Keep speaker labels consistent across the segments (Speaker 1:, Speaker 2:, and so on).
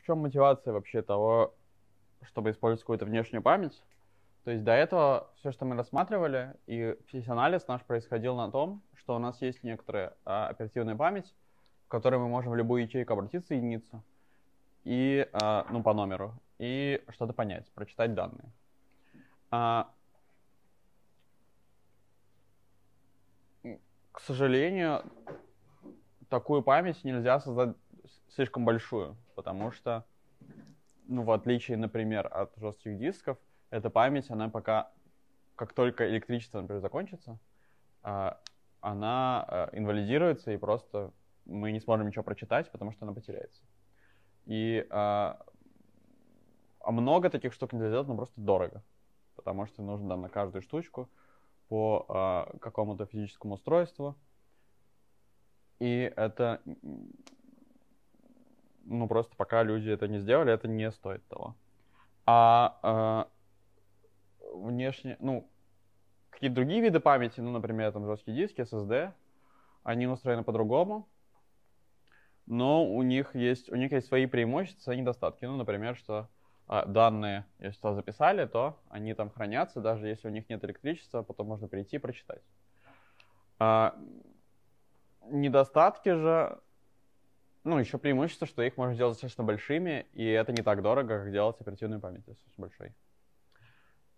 Speaker 1: в чем мотивация вообще того, чтобы использовать какую-то внешнюю память? То есть до этого все, что мы рассматривали, и весь анализ наш происходил на том, что у нас есть некоторая а, оперативная память, в которой мы можем в любую ячейку обратиться, единицу, и, а, ну, по номеру, и что-то понять, прочитать данные. А, к сожалению, такую память нельзя создать слишком большую потому что, ну, в отличие, например, от жестких дисков, эта память, она пока, как только электричество, например, закончится, а, она а, инвалидируется и просто мы не сможем ничего прочитать, потому что она потеряется. И а, а много таких штук нельзя сделать, но просто дорого, потому что нужно там на каждую штучку по а, какому-то физическому устройству. И это ну, просто пока люди это не сделали, это не стоит того. А э, внешне, ну, какие-то другие виды памяти, ну, например, там жесткие диски, SSD, они устроены по-другому, но у них есть, у них есть свои преимущества и недостатки. Ну, например, что э, данные, если что записали, то они там хранятся, даже если у них нет электричества, потом можно прийти и прочитать. Э, недостатки же ну, еще преимущество, что их можно делать достаточно большими, и это не так дорого, как делать оперативную память достаточно большой.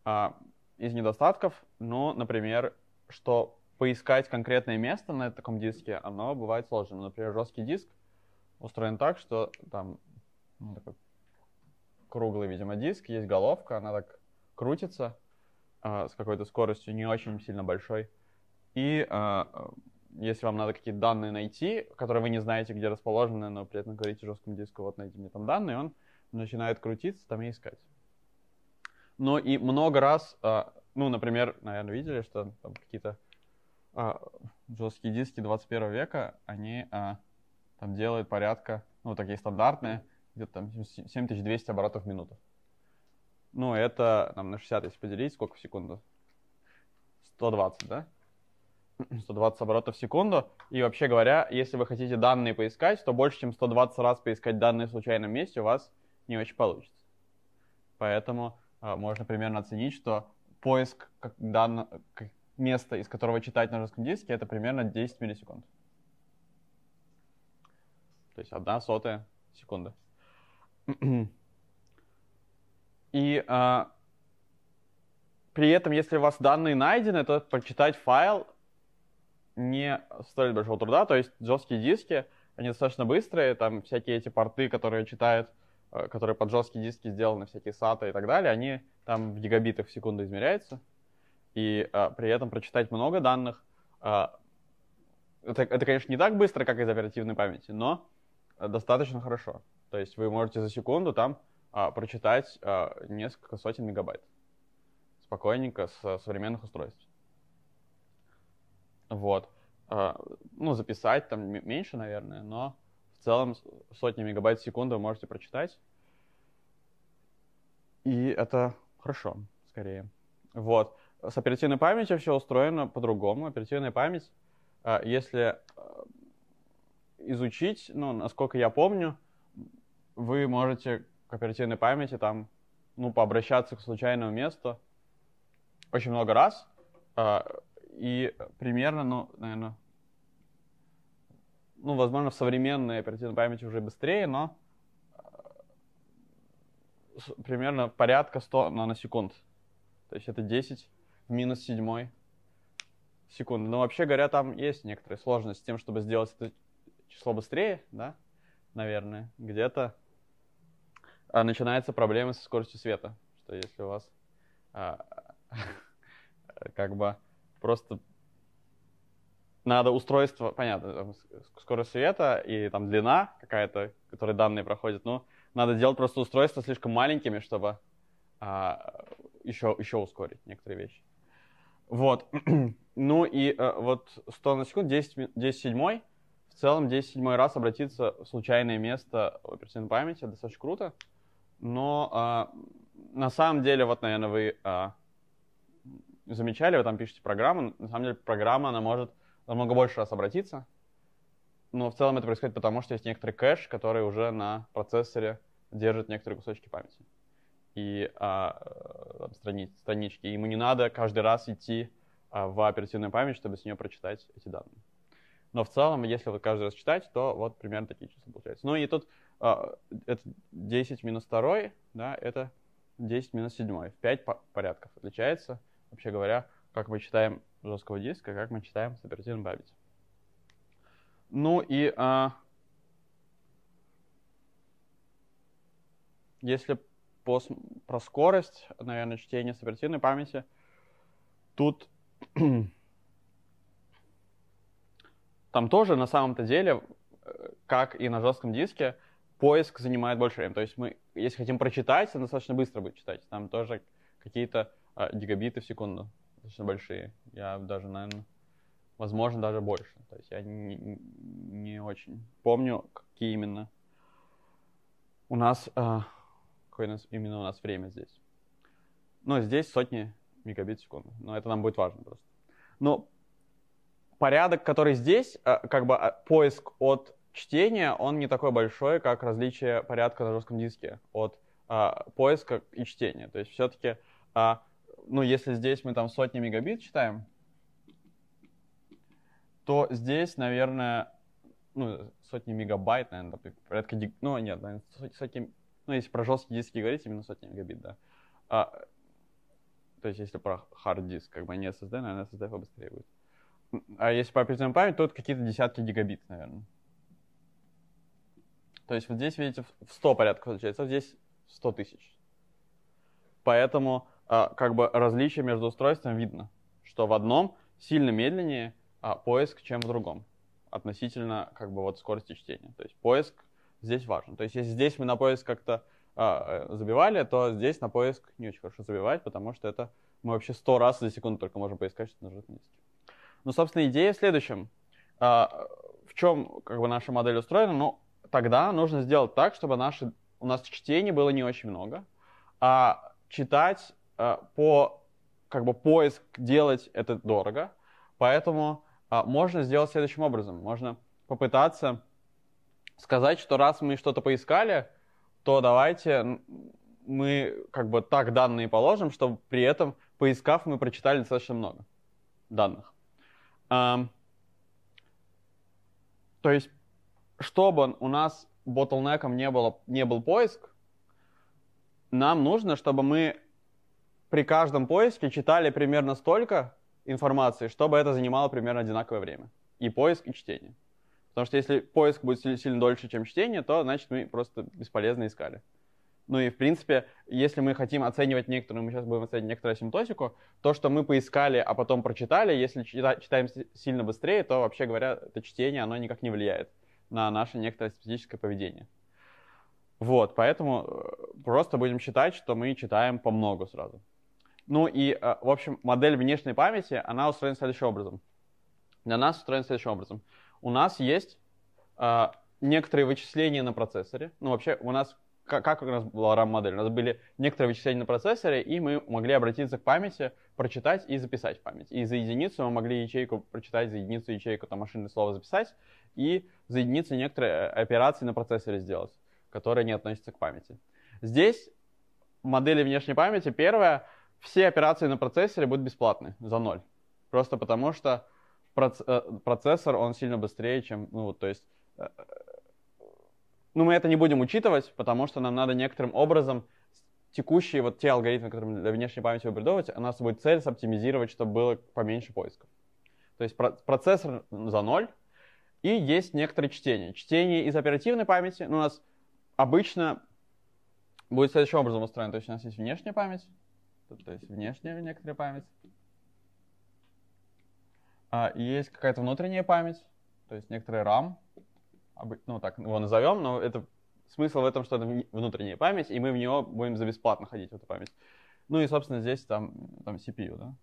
Speaker 1: А, из недостатков, ну, например, что поискать конкретное место на таком диске, оно бывает сложно. Ну, например, жесткий диск устроен так, что там ну, такой круглый, видимо, диск, есть головка, она так крутится э, с какой-то скоростью не очень сильно большой. И э, если вам надо какие-то данные найти, которые вы не знаете, где расположены, но при этом говорите жесткому диску, вот найдите мне там данные, он начинает крутиться там и искать. Но и много раз, а, ну, например, наверное, видели, что там какие-то а, жесткие диски 21 века, они а, там делают порядка, ну, такие стандартные, где-то там 7200 оборотов в минуту. Ну, это нам на 60, если поделить, сколько в секунду? 120, да? 120 оборотов в секунду. И вообще говоря, если вы хотите данные поискать, то больше, чем 120 раз поискать данные в случайном месте у вас не очень получится. Поэтому э, можно примерно оценить, что поиск как дан... как места, из которого читать на жестком диске, это примерно 10 миллисекунд. То есть одна сотая секунда. И э, при этом, если у вас данные найдены, то прочитать файл не стоит большого труда, то есть жесткие диски, они достаточно быстрые, там всякие эти порты, которые читают, э, которые под жесткие диски сделаны, всякие SATA и так далее, они там в гигабитах в секунду измеряются, и а, при этом прочитать много данных, а, это, это, конечно, не так быстро, как из оперативной памяти, но достаточно хорошо. То есть вы можете за секунду там а, прочитать а, несколько сотен мегабайт спокойненько с современных устройств. Вот. А, ну, записать там меньше, наверное, но в целом сотни мегабайт в секунду вы можете прочитать. И это хорошо, скорее. Вот. С оперативной памятью все устроено по-другому. Оперативная память, а, если а, изучить, ну, насколько я помню, вы можете к оперативной памяти там, ну, пообращаться к случайному месту очень много раз. И примерно, ну, наверное, ну, возможно, в современной оперативной памяти уже быстрее, но э, примерно порядка 100 наносекунд. То есть это 10 в минус 7 секунды. Но вообще говоря, там есть некоторые сложности с тем, чтобы сделать это число быстрее, да, наверное. Где-то а, начинаются проблемы со скоростью света. Что если у вас а, как бы Просто надо устройство, понятно, скорость света и там длина какая-то, которой данные проходят, но надо делать просто устройства слишком маленькими, чтобы а, еще, еще ускорить некоторые вещи. Вот. ну и а, вот 100 на секунду, 10, 10 седьмой. В целом 10 седьмой раз обратиться в случайное место в оперативной памяти, достаточно круто. Но а, на самом деле, вот, наверное, вы а, замечали, вы там пишете программу, на самом деле программа, она может намного больше раз обратиться, но в целом это происходит потому, что есть некоторый кэш, который уже на процессоре держит некоторые кусочки памяти и а, там, страниц, странички. Ему не надо каждый раз идти а, в оперативную память, чтобы с нее прочитать эти данные. Но в целом, если вот каждый раз читать, то вот примерно такие числа получаются. Ну и тут а, это 10 минус 2, да, это 10 минус 7. В 5 по порядков отличается вообще говоря, как мы читаем жесткого диска, как мы читаем с оперативной памяти. Ну и а, если по, про скорость, наверное, чтения с оперативной памяти, тут там тоже на самом-то деле, э, как и на жестком диске, поиск занимает больше времени. То есть мы, если хотим прочитать, то достаточно быстро будет читать. Там тоже какие-то а, гигабиты в секунду. Достаточно большие. Я даже, наверное, возможно, даже больше. То есть я не, не очень помню, какие именно у нас, а, какое у нас, именно у нас время здесь. Но здесь сотни мегабит в секунду. Но это нам будет важно просто. Но порядок, который здесь, а, как бы а, поиск от чтения, он не такой большой, как различие порядка на жестком диске от а, поиска и чтения. То есть все-таки а, ну, если здесь мы там сотни мегабит читаем, то здесь, наверное, ну, сотни мегабайт, наверное, порядка... Ну, нет, наверное, сотни... Ну, если про жесткие диски говорить, именно сотни мегабит, да. А, то есть, если про хард диск, как бы не SSD, наверное, SSD побыстрее будет. А если по оперативной памяти, то это какие-то десятки гигабит, наверное. То есть вот здесь, видите, в 100 порядка получается а здесь 100 тысяч. Поэтому а, как бы различие между устройствами видно, что в одном сильно медленнее а поиск, чем в другом относительно как бы вот скорости чтения. То есть поиск здесь важен. То есть если здесь мы на поиск как-то а, э, забивали, то здесь на поиск не очень хорошо забивать, потому что это мы вообще сто раз за секунду только можем поискать, что нажать на диске. Ну, собственно, идея в следующем. А, в чем как бы наша модель устроена? Ну, тогда нужно сделать так, чтобы наши, у нас чтений было не очень много, а читать Э, по как бы поиск делать это дорого, поэтому э, можно сделать следующим образом. Можно попытаться сказать, что раз мы что-то поискали, то давайте мы как бы так данные положим, чтобы при этом, поискав, мы прочитали достаточно много данных. Um, то есть, чтобы у нас bottleneck не, было, не был поиск, нам нужно, чтобы мы при каждом поиске читали примерно столько информации, чтобы это занимало примерно одинаковое время. И поиск, и чтение. Потому что если поиск будет сильно дольше, чем чтение, то значит мы просто бесполезно искали. Ну и в принципе, если мы хотим оценивать некоторую, мы сейчас будем оценивать некоторую асимптотику, то, что мы поискали, а потом прочитали, если читаем сильно быстрее, то вообще говоря, это чтение, оно никак не влияет на наше некоторое специфическое поведение. Вот, поэтому э, просто будем считать, что мы читаем по много сразу. Ну и, э, в общем, модель внешней памяти, она устроена следующим образом. Для нас устроена следующим образом. У нас есть э, некоторые вычисления на процессоре. Ну, вообще, у нас как, как у нас была RAM-модель? У нас были некоторые вычисления на процессоре, и мы могли обратиться к памяти, прочитать и записать память. И за единицу мы могли ячейку прочитать, за единицу ячейку там машинное слово записать, и за единицу некоторые э, операции на процессоре сделать, которые не относятся к памяти. Здесь модели внешней памяти. первая все операции на процессоре будут бесплатны за ноль. Просто потому что э, процессор, он сильно быстрее, чем, ну, то есть, э, э, ну, мы это не будем учитывать, потому что нам надо некоторым образом текущие вот те алгоритмы, которые для внешней памяти выбредовать, у нас будет цель соптимизировать, чтобы было поменьше поисков. То есть процессор за ноль, и есть некоторые чтения. Чтение из оперативной памяти ну, у нас обычно будет следующим образом устроено. То есть у нас есть внешняя память, то есть внешняя некоторая память. А, есть какая-то внутренняя память, то есть некоторая RAM, ну так его назовем, но это смысл в этом, что это внутренняя память, и мы в нее будем за бесплатно ходить, в эту память. Ну и, собственно, здесь там, там CPU, да.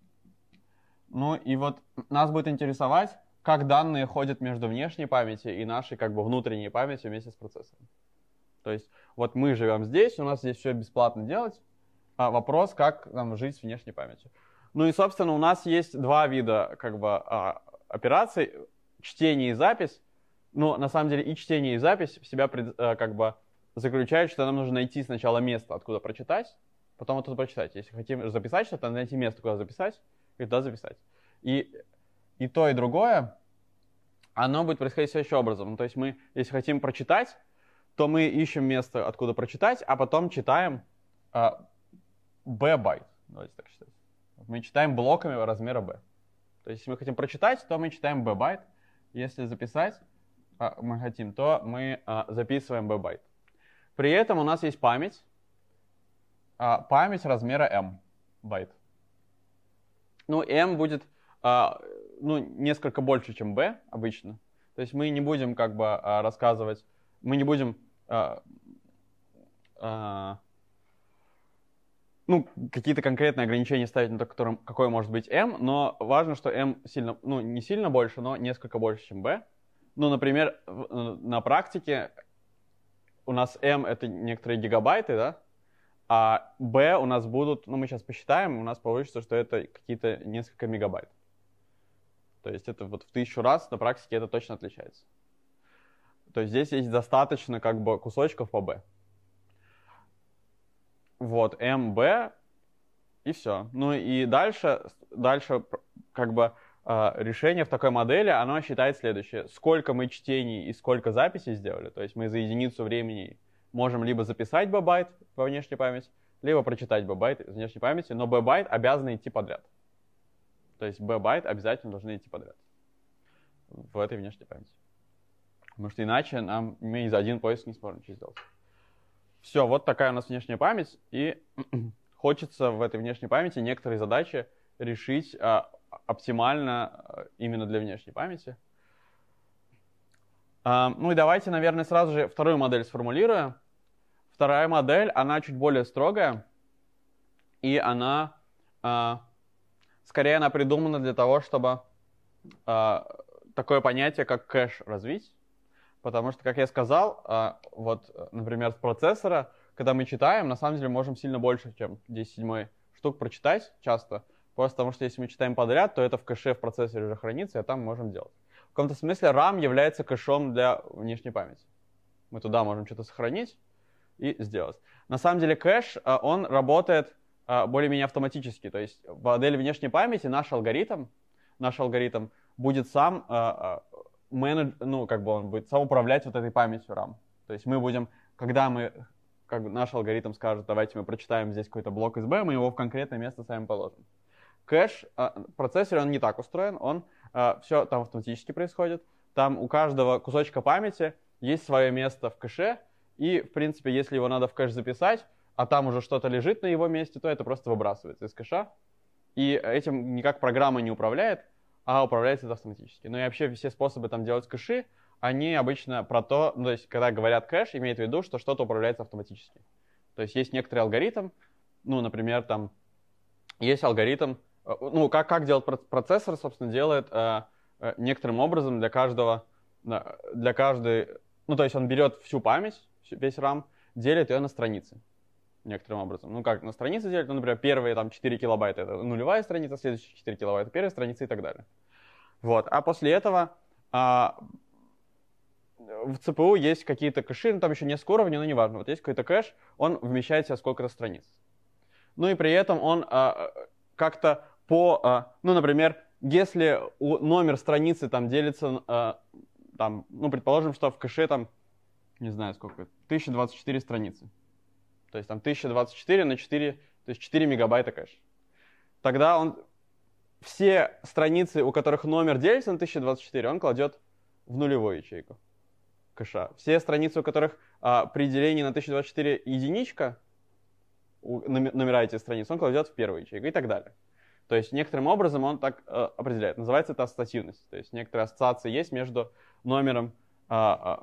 Speaker 1: Ну и вот нас будет интересовать, как данные ходят между внешней памятью и нашей как бы внутренней памятью вместе с процессором. То есть вот мы живем здесь, у нас здесь все бесплатно делать, а, вопрос, как нам жить с внешней памятью. Ну и, собственно, у нас есть два вида как бы, а, операций. Чтение и запись. Но на самом деле и чтение, и запись в себя э, как бы заключают, что нам нужно найти сначала место, откуда прочитать, потом оттуда прочитать. Если хотим записать что-то, надо найти место, куда записать, и туда записать. И, и то, и другое, оно будет происходить следующим образом. Ну, то есть мы, если хотим прочитать, то мы ищем место, откуда прочитать, а потом читаем, а, b байт. Давайте так считать. Мы читаем блоками размера b. То есть, если мы хотим прочитать, то мы читаем b байт. Если записать а, мы хотим, то мы а, записываем b байт. При этом у нас есть память. А, память размера m байт. Ну, m будет ну, несколько больше, чем b обычно. То есть мы не будем как бы рассказывать, мы не будем ну, какие-то конкретные ограничения ставить на то, которым, какой может быть m, но важно, что m сильно, ну, не сильно больше, но несколько больше, чем b. Ну, например, э, на практике у нас m — это некоторые гигабайты, да, а b у нас будут, ну, мы сейчас посчитаем, у нас получится, что это какие-то несколько мегабайт. То есть это вот в тысячу раз на практике это точно отличается. То есть здесь есть достаточно как бы кусочков по b. Вот, МБ, и все. Ну и дальше, дальше как бы э, решение в такой модели, оно считает следующее. Сколько мы чтений и сколько записей сделали, то есть мы за единицу времени можем либо записать бабайт во внешнюю память, либо прочитать бабайт из внешней памяти, но бабайт обязаны идти подряд. То есть бабайт обязательно должны идти подряд в этой внешней памяти. Потому что иначе нам мы из один поиск не сможем сделать. Все, вот такая у нас внешняя память, и хочется в этой внешней памяти некоторые задачи решить а, оптимально э, именно для внешней памяти. А, ну и давайте, наверное, сразу же вторую модель сформулируем. Вторая модель, она чуть более строгая, и она а, скорее она придумана для того, чтобы а, такое понятие, как кэш, развить. Потому что, как я сказал, а, вот, например, с процессора, когда мы читаем, на самом деле можем сильно больше, чем 10 7 штук прочитать часто. Просто потому что если мы читаем подряд, то это в кэше в процессоре уже хранится, и там можем делать. В каком-то смысле RAM является кэшом для внешней памяти. Мы туда можем что-то сохранить и сделать. На самом деле кэш, а, он работает а, более-менее автоматически. То есть в модели внешней памяти наш алгоритм, наш алгоритм будет сам менедж, ну, как бы он будет сам управлять вот этой памятью RAM. То есть мы будем, когда мы, как бы наш алгоритм скажет, давайте мы прочитаем здесь какой-то блок из B, мы его в конкретное место сами положим. Кэш, а, процессор, он не так устроен, он а, все там автоматически происходит. Там у каждого кусочка памяти есть свое место в кэше, и, в принципе, если его надо в кэш записать, а там уже что-то лежит на его месте, то это просто выбрасывается из кэша. И этим никак программа не управляет, а управляется это автоматически. Ну и вообще все способы там делать кэши, они обычно про то, ну, то есть когда говорят кэш, имеют в виду, что что-то управляется автоматически. То есть есть некоторый алгоритм, ну, например, там есть алгоритм, э, ну, как, как делать процессор, собственно, делает э, э, некоторым образом для каждого, для каждой, ну, то есть он берет всю память, весь RAM, делит ее на страницы некоторым образом. Ну, как на страницы делить, ну, например, первые там 4 килобайта — это нулевая страница, следующие 4 килобайта — первая страница и так далее. Вот. А после этого а, в ЦПУ есть какие-то кэши, ну, там еще несколько уровней, но неважно. Вот есть какой-то кэш, он вмещает в себя сколько-то страниц. Ну и при этом он а, как-то по, а, ну, например, если у, номер страницы там делится, а, там, ну, предположим, что в кэше там, не знаю сколько, 1024 страницы. То есть там 1024 на 4, то есть 4 мегабайта кэш. Тогда он все страницы, у которых номер делится на 1024, он кладет в нулевую ячейку кэша. Все страницы, у которых а, при делении на 1024 единичка, у, номера этих страниц, он кладет в первую ячейку и так далее. То есть некоторым образом он так э, определяет. Называется это ассоциативность. То есть некоторые ассоциации есть между номером э, э,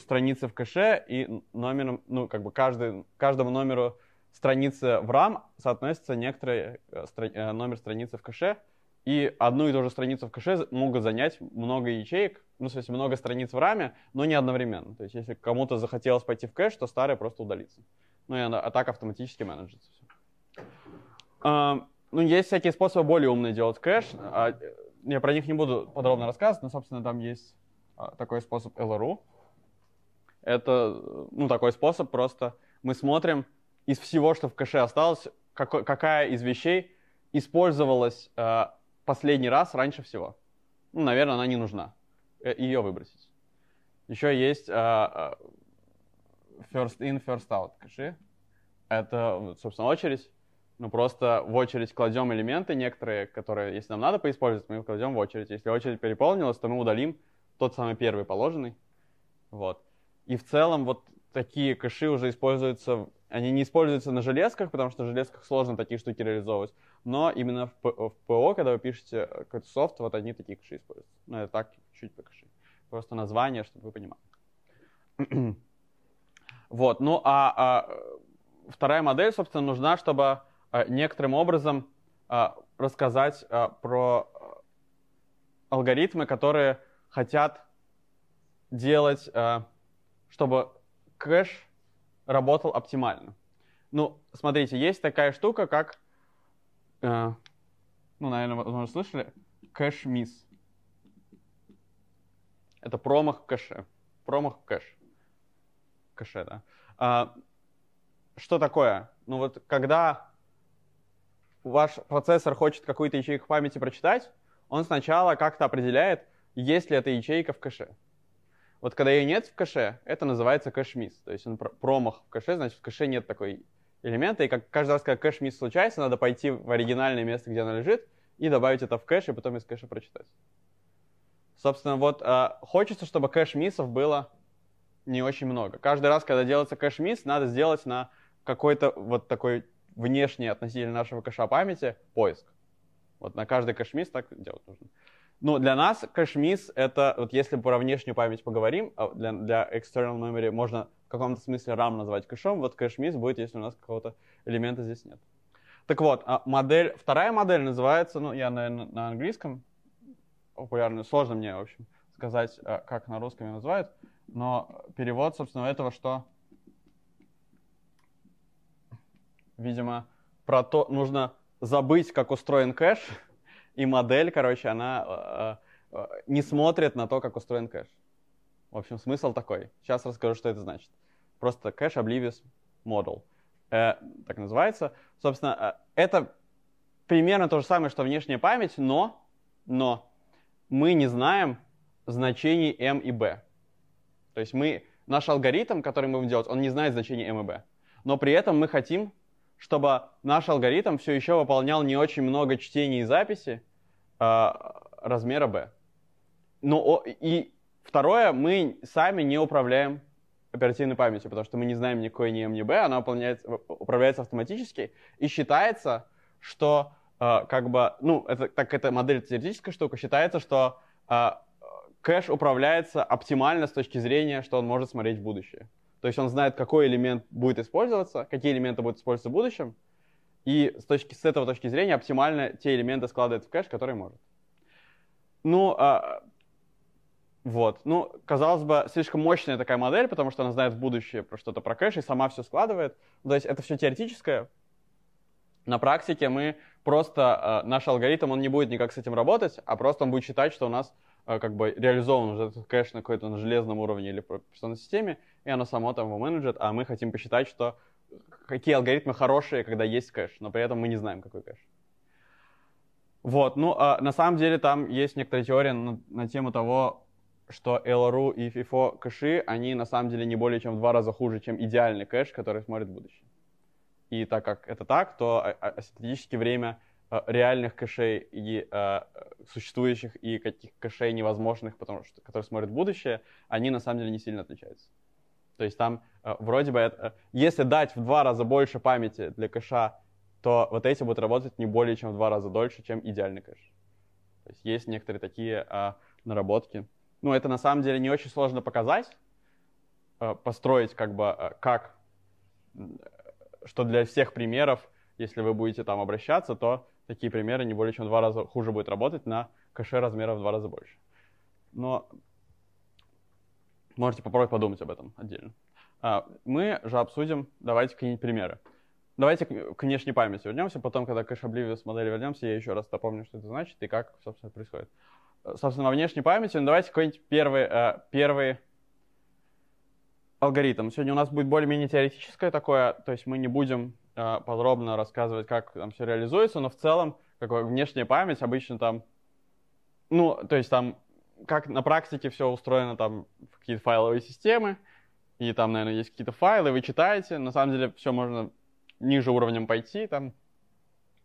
Speaker 1: страницы в кэше и номером, ну, как бы каждый, каждому номеру страницы в RAM соотносится некоторый э, стра, э, номер страницы в кэше, и одну и ту же страницу в кэше могут занять много ячеек, ну, в смысле, много страниц в раме, но не одновременно. То есть, если кому-то захотелось пойти в кэш, то старая просто удалится. Ну, и она, а так автоматически менеджится все. А, ну, есть всякие способы более умные делать кэш. А, я про них не буду подробно рассказывать, но, собственно, там есть а, такой способ LRU. Это, ну, такой способ просто мы смотрим из всего, что в кэше осталось, какой, какая из вещей использовалась а, последний раз раньше всего. Ну, наверное, она не нужна. Э, Ее выбросить. Еще есть э, first in, first out кэши. Это, собственно, очередь. Ну, просто в очередь кладем элементы некоторые, которые, если нам надо поиспользовать, мы их кладем в очередь. Если очередь переполнилась, то мы удалим тот самый первый положенный. Вот. И в целом вот такие кэши уже используются, они не используются на железках, потому что на железках сложно такие штуки реализовывать, но именно в, в ПО, когда вы пишете э, какой-то софт, вот одни такие кэши используются. ну это так, чуть по кэши. Просто название, чтобы вы понимали. вот, ну а, а э, вторая модель, собственно, нужна, чтобы а, некоторым образом а, рассказать а, про алгоритмы, которые хотят делать, а, чтобы кэш работал оптимально. Ну, смотрите, есть такая штука, как э, ну, наверное, возможно, слышали, кэш-мисс. Это промах в кэше. Промах в кэш. Кэше, да. А, что такое? Ну вот когда ваш процессор хочет какую-то ячейку памяти прочитать, он сначала как-то определяет, есть ли эта ячейка в кэше. Вот когда ее нет в кэше, это называется кэш-мисс. То есть он промах в кэше, значит в кэше нет такой элемента, и как каждый раз, когда кэш не случается, надо пойти в оригинальное место, где она лежит, и добавить это в кэш, и потом из кэша прочитать. Собственно, вот э, хочется, чтобы кэш-миссов было не очень много. Каждый раз, когда делается кэш-мисс, надо сделать на какой-то вот такой внешний относительно нашего кэша памяти поиск. Вот на каждый кэш-мисс так делать нужно. Ну, для нас кэш-мисс — это, вот если про внешнюю память поговорим, а для, для external memory можно в каком-то смысле RAM назвать кэшом, вот кэш мисс будет, если у нас какого-то элемента здесь нет. Так вот, а модель, вторая модель называется, ну, я, наверное, на английском популярную, сложно мне, в общем, сказать, э, как на русском ее называют, но перевод, собственно, этого, что, видимо, про то, нужно забыть, как устроен кэш, и модель, короче, она э, э, не смотрит на то, как устроен кэш. В общем, смысл такой. Сейчас расскажу, что это значит просто кэш Oblivious Model. Э, так называется. Собственно, э, это примерно то же самое, что внешняя память, но, но мы не знаем значений m и b. То есть мы, наш алгоритм, который мы будем делать, он не знает значений m и b. Но при этом мы хотим, чтобы наш алгоритм все еще выполнял не очень много чтений и записи э, размера b. Но, и второе, мы сами не управляем оперативной памяти, потому что мы не знаем никакой ни М, ни Б, она управляется автоматически и считается, что э, как бы, ну, это, так это модель теоретическая штука, считается, что э, кэш управляется оптимально с точки зрения, что он может смотреть в будущее. То есть он знает, какой элемент будет использоваться, какие элементы будут использоваться в будущем, и с, точки, с этого точки зрения оптимально те элементы складывает в кэш, которые может. Ну, э, вот. Ну, казалось бы, слишком мощная такая модель, потому что она знает в будущее про что-то про кэш и сама все складывает. то есть это все теоретическое. На практике мы просто, э, наш алгоритм, он не будет никак с этим работать, а просто он будет считать, что у нас э, как бы реализован уже этот кэш на какой-то на железном уровне или прописанной системе, и оно само там его менеджет, а мы хотим посчитать, что какие алгоритмы хорошие, когда есть кэш, но при этом мы не знаем, какой кэш. Вот, ну, э, на самом деле там есть некоторая теория на, на тему того, что LRU и FIFO кэши, они на самом деле не более чем в два раза хуже, чем идеальный кэш, который смотрит будущее. И так как это так, то а, а, статистически время э, реальных кэшей и э, существующих и каких кэшей невозможных, потому что которые смотрят будущее, они на самом деле не сильно отличаются. То есть там э, вроде бы, это, э, если дать в два раза больше памяти для кэша, то вот эти будут работать не более чем в два раза дольше, чем идеальный кэш. То есть есть некоторые такие э, наработки ну, это на самом деле не очень сложно показать, э, построить как бы э, как, э, что для всех примеров, если вы будете там обращаться, то такие примеры не более чем в два раза хуже будет работать на кэше размера в два раза больше. Но можете попробовать подумать об этом отдельно. А, мы же обсудим, давайте какие-нибудь примеры. Давайте к внешней памяти вернемся, потом, когда к кэш Oblivious модели вернемся, я еще раз напомню, что это значит и как, собственно, происходит собственно, во внешней памяти. Но ну, давайте какой-нибудь первый, э, первый алгоритм. Сегодня у нас будет более-менее теоретическое такое, то есть мы не будем э, подробно рассказывать, как там все реализуется, но в целом, как внешняя память обычно там, ну, то есть там, как на практике все устроено, там, какие-то файловые системы, и там, наверное, есть какие-то файлы, вы читаете, на самом деле все можно ниже уровнем пойти, там,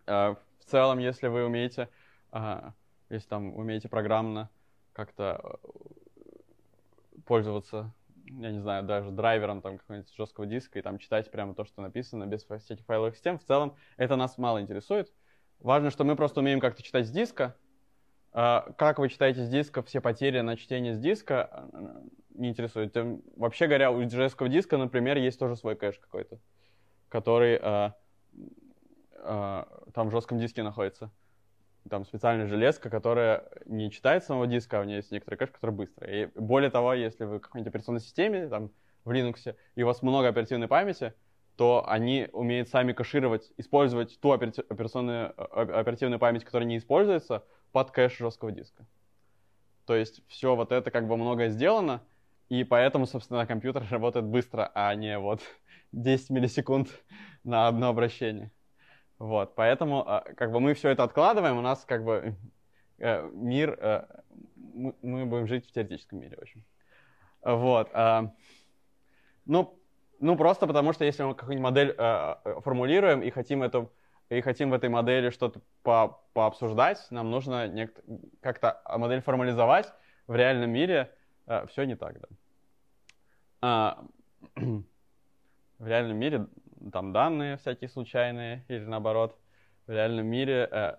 Speaker 1: э, в целом, если вы умеете... Э, если там умеете программно как-то э, пользоваться, я не знаю, даже драйвером там какого-нибудь жесткого диска и там читать прямо то, что написано без всяких файловых систем, в целом это нас мало интересует. Важно, что мы просто умеем как-то читать с диска. Э, как вы читаете с диска, все потери на чтение с диска э, не интересуют. Вообще говоря, у js диска, например, есть тоже свой кэш какой-то, который там в жестком диске находится там специальная железка, которая не читает самого диска, а у нее есть некоторые кэш, которые быстрые. И более того, если вы в какой-нибудь операционной системе, там, в Linux, и у вас много оперативной памяти, то они умеют сами кэшировать, использовать ту операционную, э, оперативную память, которая не используется, под кэш жесткого диска. То есть все вот это как бы многое сделано, и поэтому, собственно, компьютер работает быстро, а не вот 10 миллисекунд на одно обращение. Вот, поэтому а, как бы мы все это откладываем, у нас как бы э, мир, э, мы будем жить в теоретическом мире, в общем. Вот. А, ну, ну просто потому что если мы какую-нибудь модель э, формулируем и хотим эту и хотим в этой модели что-то по пообсуждать, нам нужно как-то модель формализовать в реальном мире. Все не так, да. А, в реальном мире там данные всякие случайные или наоборот в реальном мире. Э,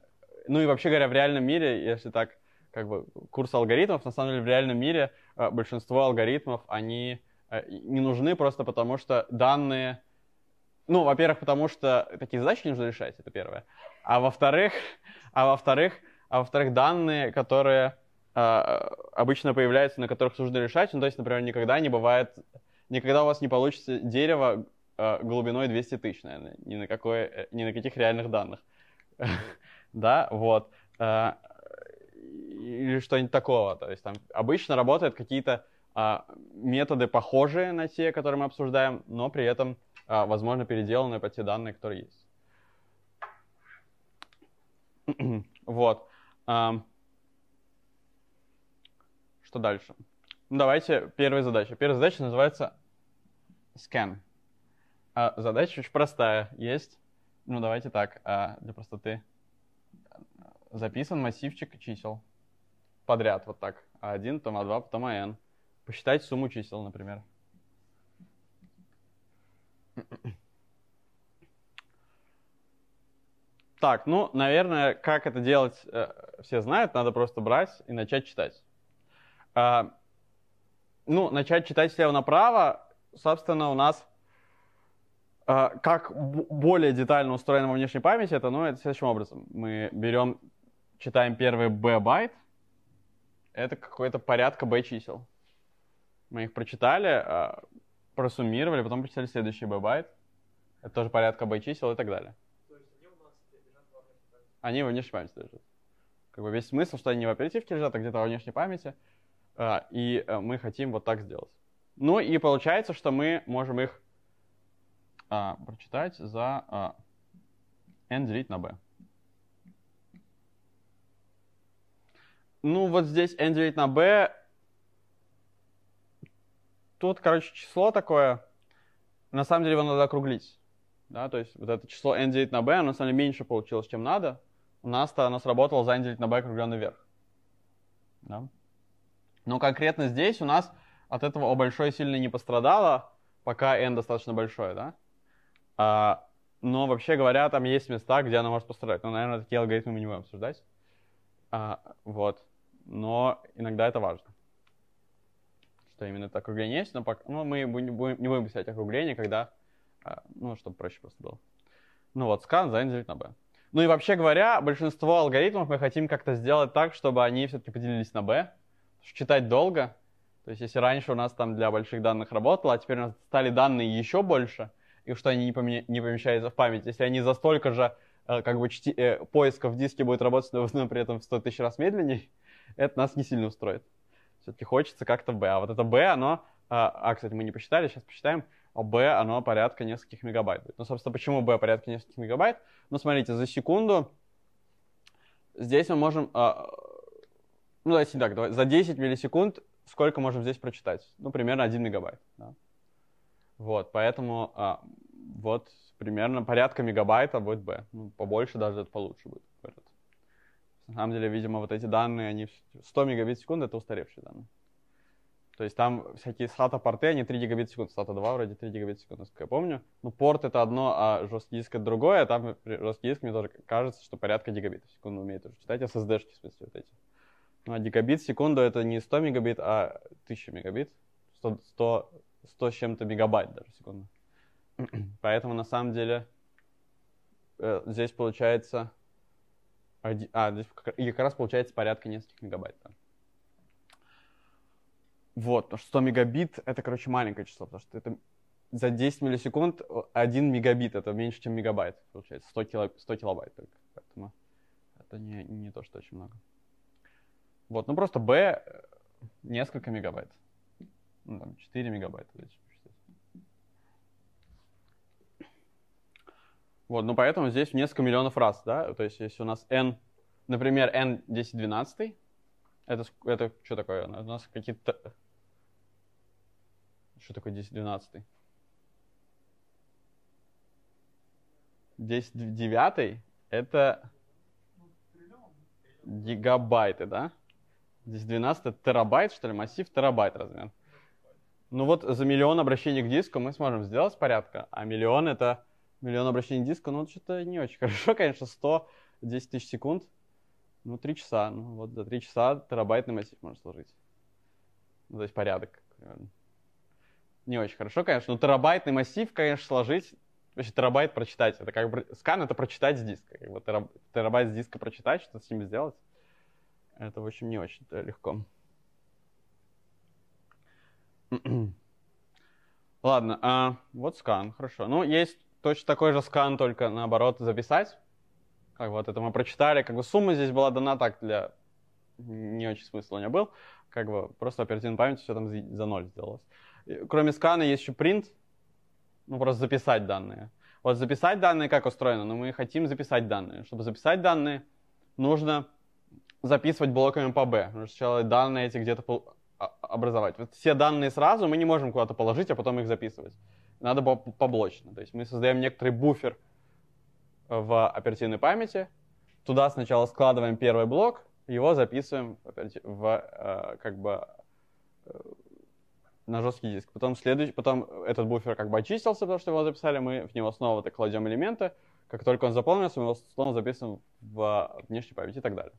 Speaker 1: ну и вообще говоря, в реальном мире, если так, как бы курс алгоритмов, на самом деле в реальном мире э, большинство алгоритмов, они э, не нужны просто потому, что данные... Ну, во-первых, потому что такие задачи нужно решать, это первое. А во-вторых, а во-вторых, а во-вторых, данные, которые э, обычно появляются, на которых нужно решать, ну, то есть, например, никогда не бывает никогда у вас не получится дерево Э, глубиной 200 тысяч, наверное, ни на, какой, э, ни на каких реальных данных. Да, вот. Э, или что-нибудь такого. То есть там обычно работают какие-то а, методы, похожие на те, которые мы обсуждаем, но при этом, а, возможно, переделанные по те данные, которые есть. Вот. Что дальше? Ну, давайте первая задача. Первая задача называется scan. А, задача очень простая есть. Ну, давайте так, а, для простоты. Записан массивчик чисел подряд, вот так. А1, потом А2, потом АН. Посчитать сумму чисел, например. Так, ну, наверное, как это делать, э, все знают, надо просто брать и начать читать. А, ну, начать читать слева направо, собственно, у нас а, как более детально устроена во внешней памяти, это, ну, это следующим образом. Мы берем, читаем первый b-байт. Это какой то порядка b-чисел. Мы их прочитали, а, просуммировали, потом прочитали следующий b-байт. Это тоже порядка b-чисел и так далее. Они во внешней памяти лежат. Как бы весь смысл, что они не в оперативке лежат, а где-то во внешней памяти. А, и э, мы хотим вот так сделать. Ну и получается, что мы можем их а, прочитать за а, n делить на b. Ну, вот здесь n делить на b. Тут, короче, число такое. На самом деле его надо округлить. Да, то есть вот это число n делить на b, оно на самом деле меньше получилось, чем надо. У нас-то оно сработало за n делить на b округленно вверх. Да? Но конкретно здесь у нас от этого о большой сильно не пострадало, пока n достаточно большое, да? А, но вообще говоря, там есть места, где она может пострадать. Но, наверное, такие алгоритмы мы не будем обсуждать. А, вот. Но иногда это важно. Что именно это округление есть, но пока, ну, мы не будем, не будем писать округление, когда, а, ну, чтобы проще просто было. Ну вот, скан за n делить на b. Ну и вообще говоря, большинство алгоритмов мы хотим как-то сделать так, чтобы они все-таки поделились на b. Читать долго. То есть если раньше у нас там для больших данных работало, а теперь у нас стали данные еще больше — и что они не, поменя... не помещаются в память. Если они за столько же э, как бы чти... Э, поиска в диске будет работать, но при этом в 100 тысяч раз медленнее, это нас не сильно устроит. Все-таки хочется как-то B. А вот это B, оно... Э, а, кстати, мы не посчитали, сейчас посчитаем. А B, оно порядка нескольких мегабайт. Ну, собственно, почему B порядка нескольких мегабайт? Ну, смотрите, за секунду здесь мы можем... Ну, давайте так, давай, за 10 миллисекунд сколько можем здесь прочитать? Ну, примерно 1 мегабайт. Да. Вот, поэтому а, вот примерно порядка мегабайта будет B. Ну, побольше даже это получше будет. Говорят. На самом деле, видимо, вот эти данные, они 100 мегабит в секунду — это устаревшие данные. То есть там всякие SATA-порты, они 3 гигабит в секунду. SATA 2 вроде 3 гигабит в секунду, насколько я помню. Ну, порт — это одно, а жесткий диск — это другое. А там жесткий диск, мне тоже кажется, что порядка гигабит в секунду умеет уже читать. SSD-шки, в смысле, вот эти. Ну, а гигабит в секунду — это не 100 мегабит, а 1000 мегабит. 100, 100 100 с чем-то мегабайт даже в секунду. Поэтому на самом деле э, здесь получается... а, здесь как, как раз получается порядка нескольких мегабайт. Да. Вот, потому что 100 мегабит — это, короче, маленькое число, потому что это за 10 миллисекунд 1 мегабит — это меньше, чем мегабайт, получается, 100, кило, 100 килобайт только. Поэтому это не, не то, что очень много. Вот, ну просто B — несколько мегабайт ну, там, 4 мегабайта. Вот, ну поэтому здесь несколько миллионов раз, да, то есть если у нас n, например, n 10 12, это, это что такое? У нас какие-то... Что такое 10 12? 10 9 это гигабайты, да? 10 12 терабайт, что ли, массив терабайт размер. Ну вот за миллион обращений к диску мы сможем сделать порядка, а миллион это миллион обращений к диску, ну что-то не очень хорошо, конечно, 100, 10 тысяч секунд, ну 3 часа, ну вот за 3 часа терабайтный массив можно сложить. Ну, то есть порядок. Не очень хорошо, конечно, но терабайтный массив, конечно, сложить вообще терабайт прочитать. Это как бы скан это прочитать с диска. Как бы терабайт с диска прочитать, что то с ним сделать. Это, в общем, не очень легко. Ладно, а, вот скан, хорошо. Ну, есть точно такой же скан, только наоборот записать. Как вот это мы прочитали, как бы сумма здесь была дана так для... Не очень смысла у нее был. Как бы просто оперативная память, все там за ноль сделалось. Кроме скана есть еще принт, ну просто записать данные. Вот записать данные как устроено? Ну мы хотим записать данные. Чтобы записать данные, нужно записывать блоками по B. сначала данные эти где-то образовать. Вот все данные сразу мы не можем куда-то положить, а потом их записывать. Надо поблочно. То есть мы создаем некоторый буфер в оперативной памяти. Туда сначала складываем первый блок, его записываем в, в э, как бы э, на жесткий диск. Потом, следующий, потом этот буфер как бы очистился, потому что его записали, мы в него снова так кладем элементы. Как только он заполнился, мы его снова записываем в внешней памяти и так далее.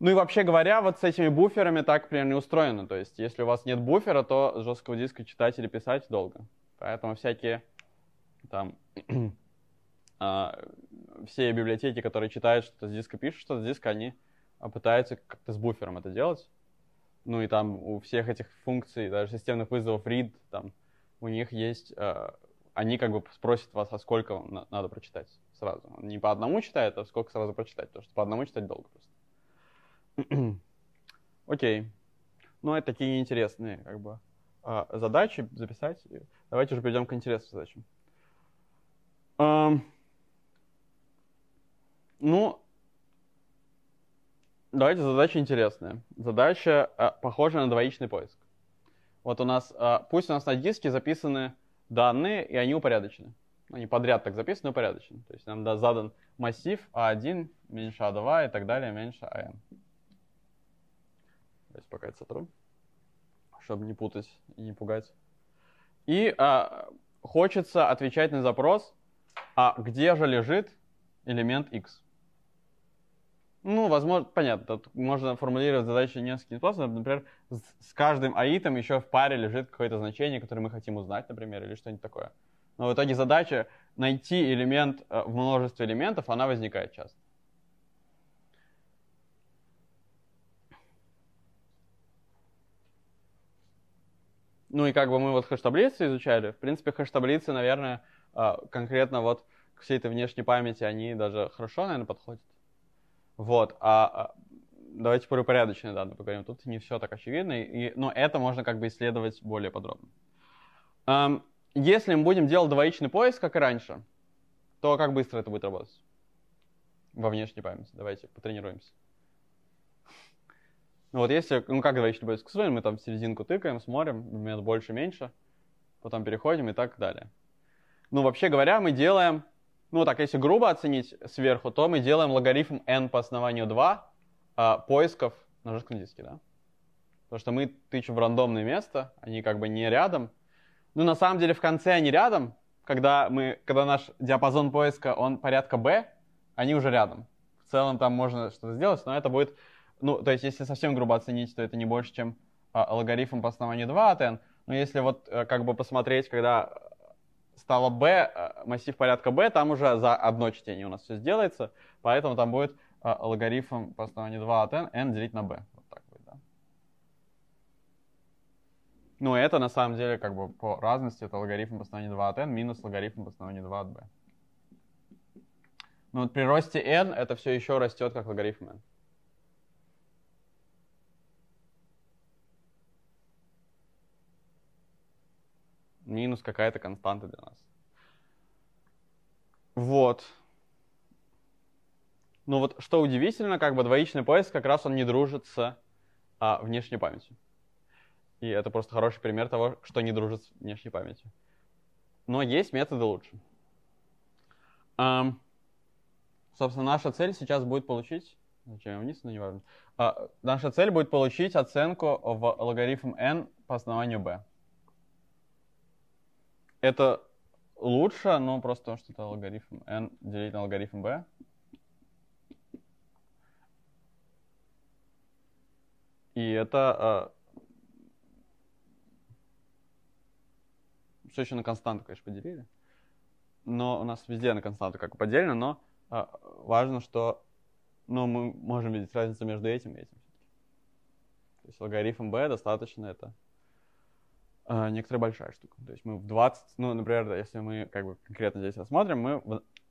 Speaker 1: Ну и вообще говоря, вот с этими буферами так примерно не устроено. То есть, если у вас нет буфера, то жесткого диска читать или писать долго. Поэтому всякие там э, все библиотеки, которые читают что-то с диска, пишут что-то с диска, они а, пытаются как-то с буфером это делать. Ну и там у всех этих функций, даже системных вызовов read, там у них есть, э, они как бы спросят вас, а сколько на надо прочитать сразу. Не по одному читают, а сколько сразу прочитать, потому что по одному читать долго просто. Окей. Ну, это такие интересные как бы, а, задачи записать. Давайте уже перейдем к интересным задачам. ну, давайте задача интересная. Задача а, похожа на двоичный поиск. Вот у нас, а, пусть у нас на диске записаны данные, и они упорядочены. Ну, они подряд так записаны, упорядочены. То есть нам задан массив А1 меньше А2 и так далее, меньше АН. Давайте пока это сотру, чтобы не путать и не пугать. И а, хочется отвечать на запрос, а где же лежит элемент x? Ну, возможно, понятно, тут можно формулировать задачи несколькими способами. Например, с каждым аитом еще в паре лежит какое-то значение, которое мы хотим узнать, например, или что-нибудь такое. Но в итоге задача найти элемент э, в множестве элементов, она возникает часто. Ну и как бы мы вот хэш изучали. В принципе, хэш наверное, а, конкретно вот к всей этой внешней памяти, они даже хорошо, наверное, подходят. Вот. А, а давайте про упорядоченные данные поговорим. Тут не все так очевидно, и, но это можно как бы исследовать более подробно. если мы будем делать двоичный поиск, как и раньше, то как быстро это будет работать? Во внешней памяти. Давайте потренируемся. Ну вот если, ну как говорить, любой экскурсовод, мы там в серединку тыкаем, смотрим, момент больше-меньше, потом переходим и так далее. Ну вообще говоря, мы делаем, ну так, если грубо оценить сверху, то мы делаем логарифм n по основанию 2 э, а, поисков на жестком диске, да? Потому что мы тычем в рандомное место, они как бы не рядом. Ну на самом деле в конце они рядом, когда, мы, когда наш диапазон поиска, он порядка b, они уже рядом. В целом там можно что-то сделать, но это будет ну, то есть, если совсем грубо оценить, то это не больше, чем а, логарифм по основанию 2 от n. Но если вот а, как бы посмотреть, когда стало b, э, массив порядка b, там уже за одно чтение у нас все сделается, поэтому там будет а, логарифм по основанию 2 от n, n делить на b. Вот так будет, да. Ну, это на самом деле как бы по разности это логарифм по основанию 2 от n минус логарифм по основанию 2 от b. Но ну, вот при росте n это все еще растет как логарифм n. минус какая-то константа для нас. Вот. Ну вот, что удивительно, как бы двоичный поиск как раз он не дружит с а, внешней памятью. И это просто хороший пример того, что не дружит с внешней памятью. Но есть методы лучше. Um, собственно, наша цель сейчас будет получить... Зачем я вниз, но неважно. Uh, наша цель будет получить оценку в логарифм n по основанию b это лучше, но просто потому что это алгоритм n делить на алгоритм b. И это э, а, все еще на константу, конечно, поделили. Но у нас везде на константу как поделено, но э, важно, что ну, мы можем видеть разницу между этим и этим. То есть логарифм b достаточно это а, некоторая большая штука. То есть мы в 20, ну, например, если мы как бы конкретно здесь рассмотрим, мы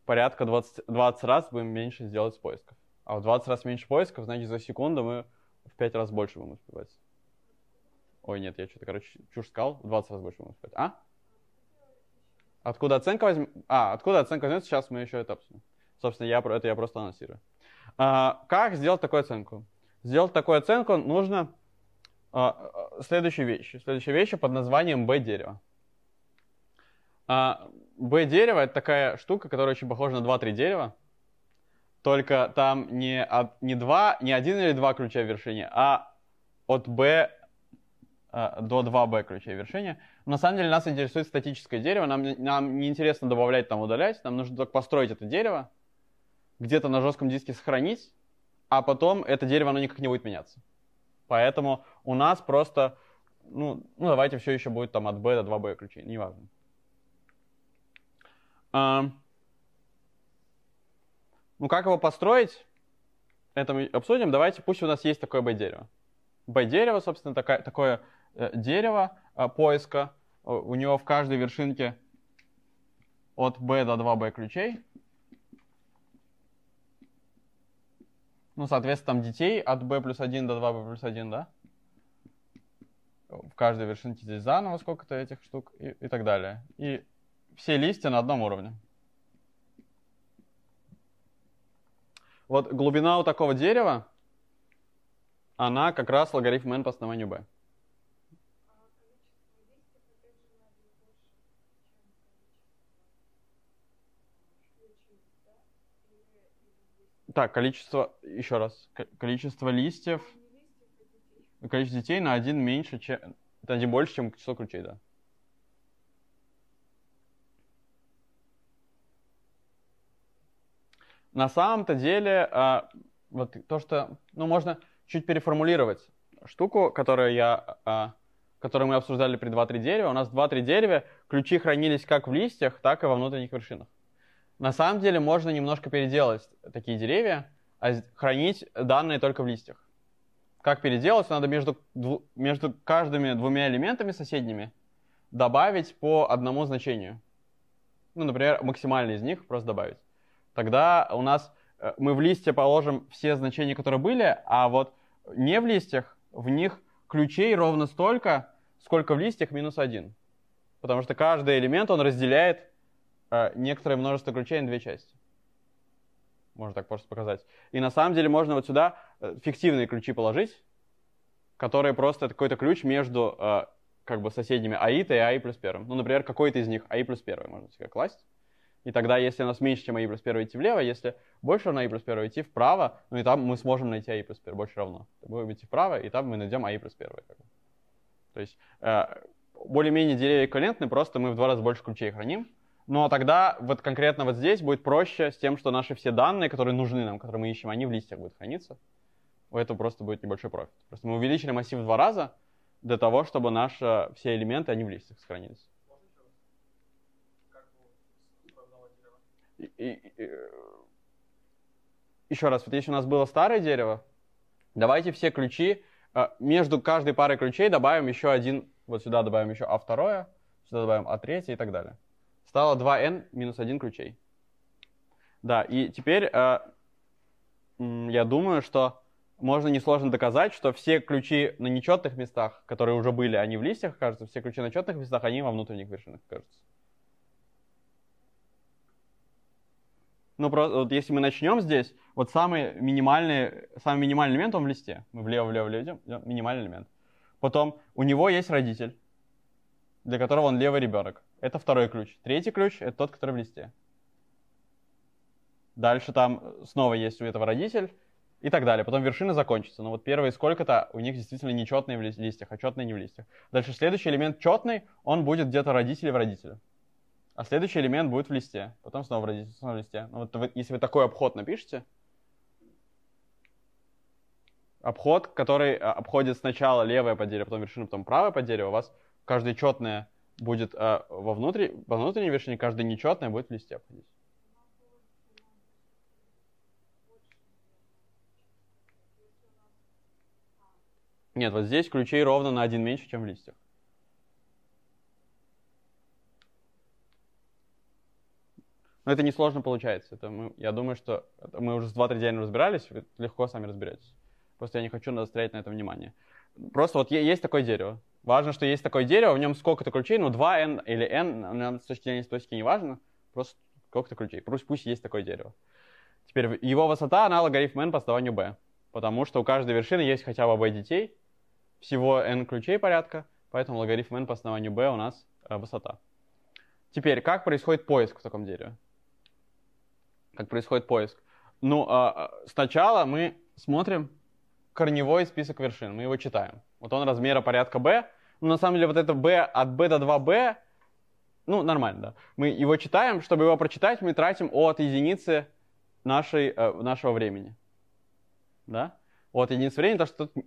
Speaker 1: порядка 20, 20 раз будем меньше сделать поисков. А в 20 раз меньше поисков, значит, за секунду мы в 5 раз больше будем успевать. Ой, нет, я что-то, короче, чушь сказал. В 20 раз больше будем успевать. А? Откуда оценка возьм... А, откуда оценка возьмется, сейчас мы еще это обсудим. Собственно, я, это я просто анонсирую. А, как сделать такую оценку? Сделать такую оценку нужно а, следующие вещи. Следующие вещи под названием B-дерево. А, B-дерево это такая штука, которая очень похожа на 2-3 дерева. Только там не, от, не, два, не один или два ключа вершине, а от B а, до 2B ключа вершения. Но на самом деле нас интересует статическое дерево. Нам, нам не интересно добавлять, там, удалять. Нам нужно только построить это дерево, где-то на жестком диске сохранить, а потом это дерево, оно никак не будет меняться. Поэтому у нас просто, ну, ну давайте все еще будет там от b до 2b ключей, неважно. А, ну, как его построить? Это мы обсудим. Давайте, пусть у нас есть такое b-дерево. B-дерево, собственно, такая, такое э, дерево э, поиска. Э, у него в каждой вершинке от b до 2b ключей. Ну, соответственно, там детей от b плюс 1 до 2b плюс 1, да? В каждой вершинке здесь заново сколько-то этих штук и, и так далее. И все листья на одном уровне. Вот глубина у такого дерева, она как раз логарифм n по основанию b. Так, количество, еще раз, количество листьев, количество детей на один меньше, чем, один больше, чем число ключей, да. На самом-то деле, а, вот то, что, ну, можно чуть переформулировать штуку, которую я, а, которую мы обсуждали при 2-3 дерева. У нас 2-3 дерева, ключи хранились как в листьях, так и во внутренних вершинах. На самом деле можно немножко переделать такие деревья, а хранить данные только в листьях. Как переделать? Надо между, дву, между каждыми двумя элементами соседними добавить по одному значению. Ну, например, максимальный из них просто добавить. Тогда у нас э, мы в листе положим все значения, которые были, а вот не в листьях, в них ключей ровно столько, сколько в листьях минус один. Потому что каждый элемент, он разделяет Э, некоторое множество ключей на две части. Можно так просто показать. И на самом деле можно вот сюда э, фиктивные ключи положить, которые просто это какой-то ключ между э, как бы соседними аита и аи а плюс первым. Ну, например, какой-то из них аи плюс первый можно себе класть. И тогда, если у нас меньше, чем аи плюс 1, идти влево, если больше на аи плюс 1, идти вправо, ну и там мы сможем найти аи плюс 1, больше равно. Будем идти вправо, и там мы найдем аи плюс 1. Как бы. То есть более-менее деревья эквивалентны, просто мы в два раза больше ключей храним, но ну, а тогда вот конкретно вот здесь будет проще с тем, что наши все данные, которые нужны нам, которые мы ищем, они в листьях будут храниться. У этого просто будет небольшой профит. Просто мы увеличили массив в два раза для того, чтобы наши все элементы, они в листьях сохранились. И, и, и, э, еще раз, вот если у нас было старое дерево, давайте все ключи, э, между каждой парой ключей добавим еще один, вот сюда добавим еще а второе сюда добавим а третье и так далее стало 2n минус 1 ключей. Да, и теперь э, я думаю, что можно несложно доказать, что все ключи на нечетных местах, которые уже были, они в листьях окажутся, все ключи на четных местах, они во внутренних вершинах окажутся. Ну, просто, вот если мы начнем здесь, вот самый минимальный, самый минимальный элемент, он в листе. Мы влево-влево идем, минимальный элемент. Потом у него есть родитель, для которого он левый ребенок. Это второй ключ. Третий ключ — это тот, который в листе. Дальше там снова есть у этого родитель и так далее. Потом вершина закончится. Но ну вот первые сколько-то у них действительно нечетные в листьях, а четные не в листьях. Дальше следующий элемент четный, он будет где-то родители в родителе. А следующий элемент будет в листе. Потом снова в родителе, снова в листе. Ну, вот вы, если вы такой обход напишете, обход, который а, обходит сначала левое по дереву, потом вершину, потом правое по дереву, у вас каждое четное будет а, во внутри, во внутренней вершине каждая нечетное будет в листе обходить. Нет, вот здесь ключей ровно на один меньше, чем в листьях. Но это несложно получается. Это мы, я думаю, что мы уже с 2-3 дня разбирались, легко сами разберетесь. Просто я не хочу заострять на это внимание. Просто вот есть такое дерево. Важно, что есть такое дерево, в нем сколько-то ключей, ну 2n или n, с точки зрения статистики не важно, просто сколько-то ключей. Пусть, пусть есть такое дерево. Теперь его высота, она логарифм n по основанию b, потому что у каждой вершины есть хотя бы b детей, всего n ключей порядка, поэтому логарифм n по основанию b у нас э, высота. Теперь, как происходит поиск в таком дереве? Как происходит поиск? Ну, э, сначала мы смотрим, корневой список вершин, мы его читаем. Вот он размера порядка b. Но ну, на самом деле вот это b от b до 2b, ну, нормально, да. Мы его читаем, чтобы его прочитать, мы тратим от единицы нашей, э, нашего времени. Да? O от единицы времени, то что тут,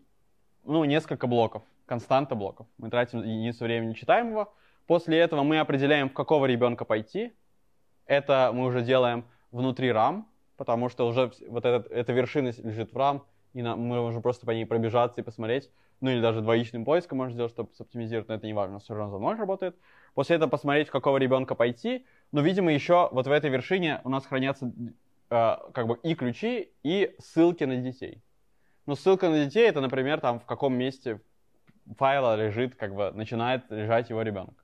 Speaker 1: ну, несколько блоков, константа блоков. Мы тратим единицу времени читаем его После этого мы определяем, в какого ребенка пойти. Это мы уже делаем внутри рам, потому что уже вот этот, эта вершина лежит в рам, и нам, мы можем просто по ней пробежаться и посмотреть. Ну или даже двоичным поиском можно сделать, чтобы оптимизировать, но это не важно, все равно за ноль работает. После этого посмотреть, в какого ребенка пойти. Но, видимо, еще вот в этой вершине у нас хранятся э, как бы и ключи, и ссылки на детей. Но ссылка на детей это, например, там в каком месте файла лежит, как бы начинает лежать его ребенок.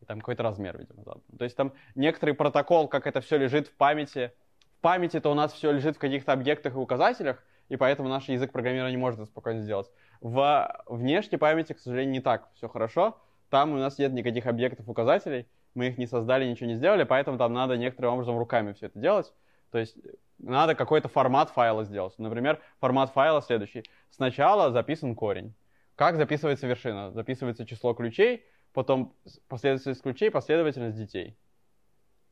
Speaker 1: И там какой-то размер, видимо, задан. То есть там некоторый протокол, как это все лежит в памяти. В памяти-то у нас все лежит в каких-то объектах и указателях, и поэтому наш язык программирования не может это спокойно сделать. В внешней памяти, к сожалению, не так все хорошо. Там у нас нет никаких объектов указателей, мы их не создали, ничего не сделали, поэтому там надо некоторым образом руками все это делать. То есть надо какой-то формат файла сделать. Например, формат файла следующий. Сначала записан корень. Как записывается вершина? Записывается число ключей, потом последовательность ключей, последовательность детей.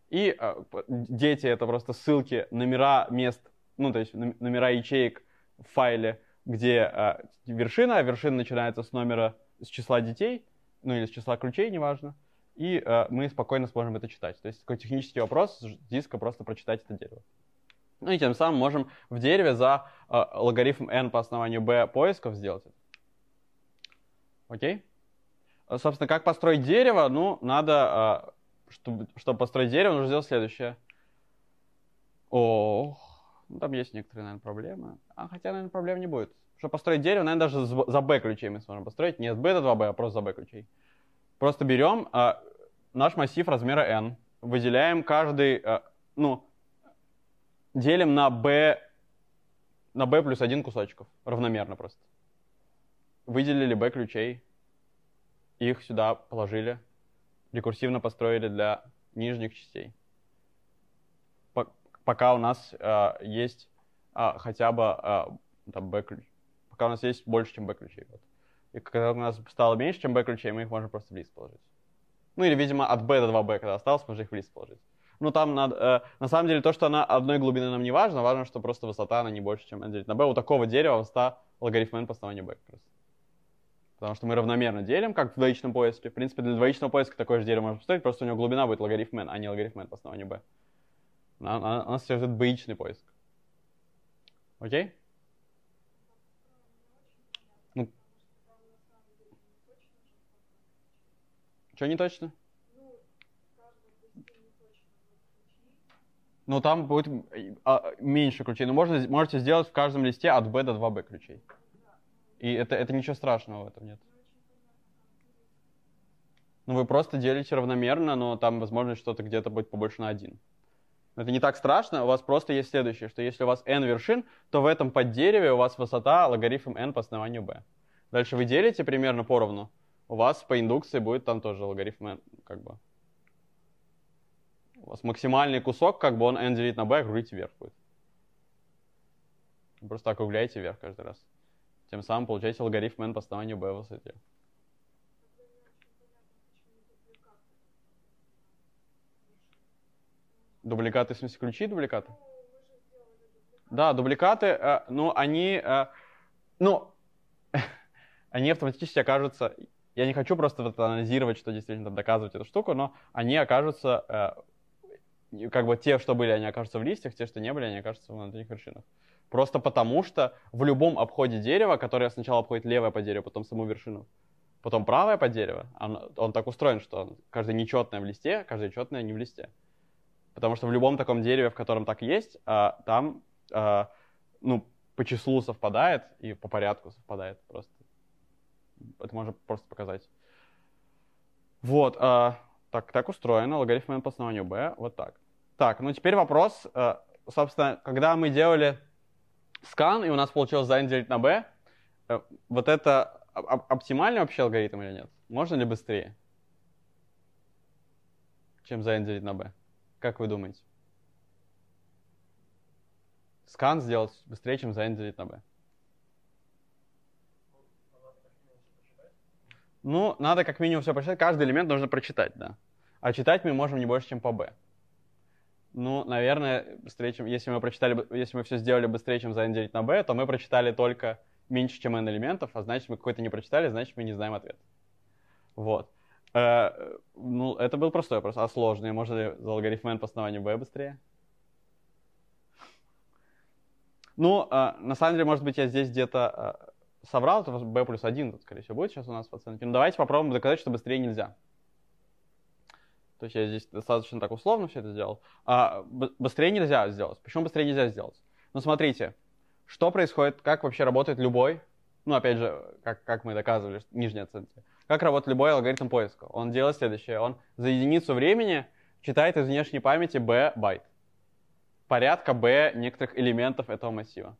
Speaker 1: И э, дети — это просто ссылки, номера мест ну, то есть номера ячеек в файле, где э, вершина, а вершина начинается с номера, с числа детей, ну или с числа ключей, неважно, и э, мы спокойно сможем это читать. То есть такой технический вопрос диска просто прочитать это дерево. Ну и тем самым можем в дереве за э, логарифм n по основанию b поисков сделать это. Окей? Собственно, как построить дерево? Ну, надо, чтобы, чтобы построить дерево, нужно сделать следующее. Ох. Ну, там есть некоторые, наверное, проблемы. А хотя, наверное, проблем не будет. Чтобы построить дерево, наверное, даже за b ключей мы сможем построить. Не с b до 2b, а просто за b ключей. Просто берем э, наш массив размера n, выделяем каждый, э, ну, делим на b, на b плюс 1 кусочков, равномерно просто. Выделили b ключей, их сюда положили, рекурсивно построили для нижних частей пока у нас э, есть э, хотя бы э, там, B ключ. Пока у нас есть больше, чем B ключей. Вот. И когда у нас стало меньше, чем B ключей, мы их можем просто в лист положить. Ну или, видимо, от B до 2B, когда осталось, можно их в лист положить. Ну там надо, э, на самом деле то, что она одной глубины нам не важно, важно, что просто высота она не больше, чем n делить на b. У такого дерева высота логарифм n по основанию b как раз. Потому что мы равномерно делим, как в двоичном поиске. В принципе, для двоичного поиска такое же дерево можно построить, просто у него глубина будет логарифм n, а не логарифм n по основанию b. У нас сейчас идет боичный поиск. Окей? Ну. Что не точно? Ну, там будет а, меньше ключей. Но ну, можно, можете сделать в каждом листе от b до 2b ключей. И это, это ничего страшного в этом нет. Ну, вы просто делите равномерно, но там, возможно, что-то где-то будет побольше на один. Это не так страшно, у вас просто есть следующее, что если у вас n вершин, то в этом поддереве у вас высота логарифм n по основанию b. Дальше вы делите примерно поровну, у вас по индукции будет там тоже логарифм n, как бы. У вас максимальный кусок, как бы он n делить на b, округлите а вверх будет. Просто округляйте вверх каждый раз. Тем самым получаете логарифм n по основанию b в высоте. Дубликаты, в смысле, ключи дубликаты? Да, дубликаты, э, ну, они, э, ну, они автоматически окажутся, я не хочу просто вот анализировать, что действительно там доказывать эту штуку, но они окажутся, э, как бы те, что были, они окажутся в листьях, те, что не были, они окажутся на других вершинах. Просто потому что в любом обходе дерева, которое сначала обходит левое по дереву, потом саму вершину, потом правое по дереву, он, он так устроен, что он, каждое нечетное в листе, каждое четное не в листе. Потому что в любом таком дереве, в котором так есть, а, там а, ну, по числу совпадает и по порядку совпадает просто. Это можно просто показать. Вот, а, так, так устроено, логарифм n по основанию b, вот так. Так, ну теперь вопрос, а, собственно, когда мы делали скан, и у нас получилось за n делить на b, э, вот это оптимальный вообще алгоритм или нет? Можно ли быстрее, чем за n делить на b? Как вы думаете? Скан сделать быстрее, чем занять делить на b. Ну, надо как минимум все прочитать. Каждый элемент нужно прочитать, да. А читать мы можем не больше, чем по Б. Ну, наверное, быстрее, чем, если мы прочитали, если мы все сделали быстрее, чем за n делить на b, то мы прочитали только меньше, чем n элементов, а значит, мы какой-то не прочитали, значит, мы не знаем ответ. Вот. Э, ну, это был простой вопрос. А сложный? Можно ли за алгоритм N по основанию B быстрее? Ну, э, на самом деле, может быть, я здесь где-то э, соврал. Это B плюс 1, тут, скорее всего, будет сейчас у нас в оценке. Ну, давайте попробуем доказать, что быстрее нельзя. То есть я здесь достаточно так условно все это сделал. А, быстрее нельзя сделать. Почему быстрее нельзя сделать? Ну, смотрите, что происходит, как вообще работает любой, ну, опять же, как, как мы доказывали, нижняя оценка, как работает любой алгоритм поиска? Он делает следующее. Он за единицу времени читает из внешней памяти b байт. Порядка b некоторых элементов этого массива.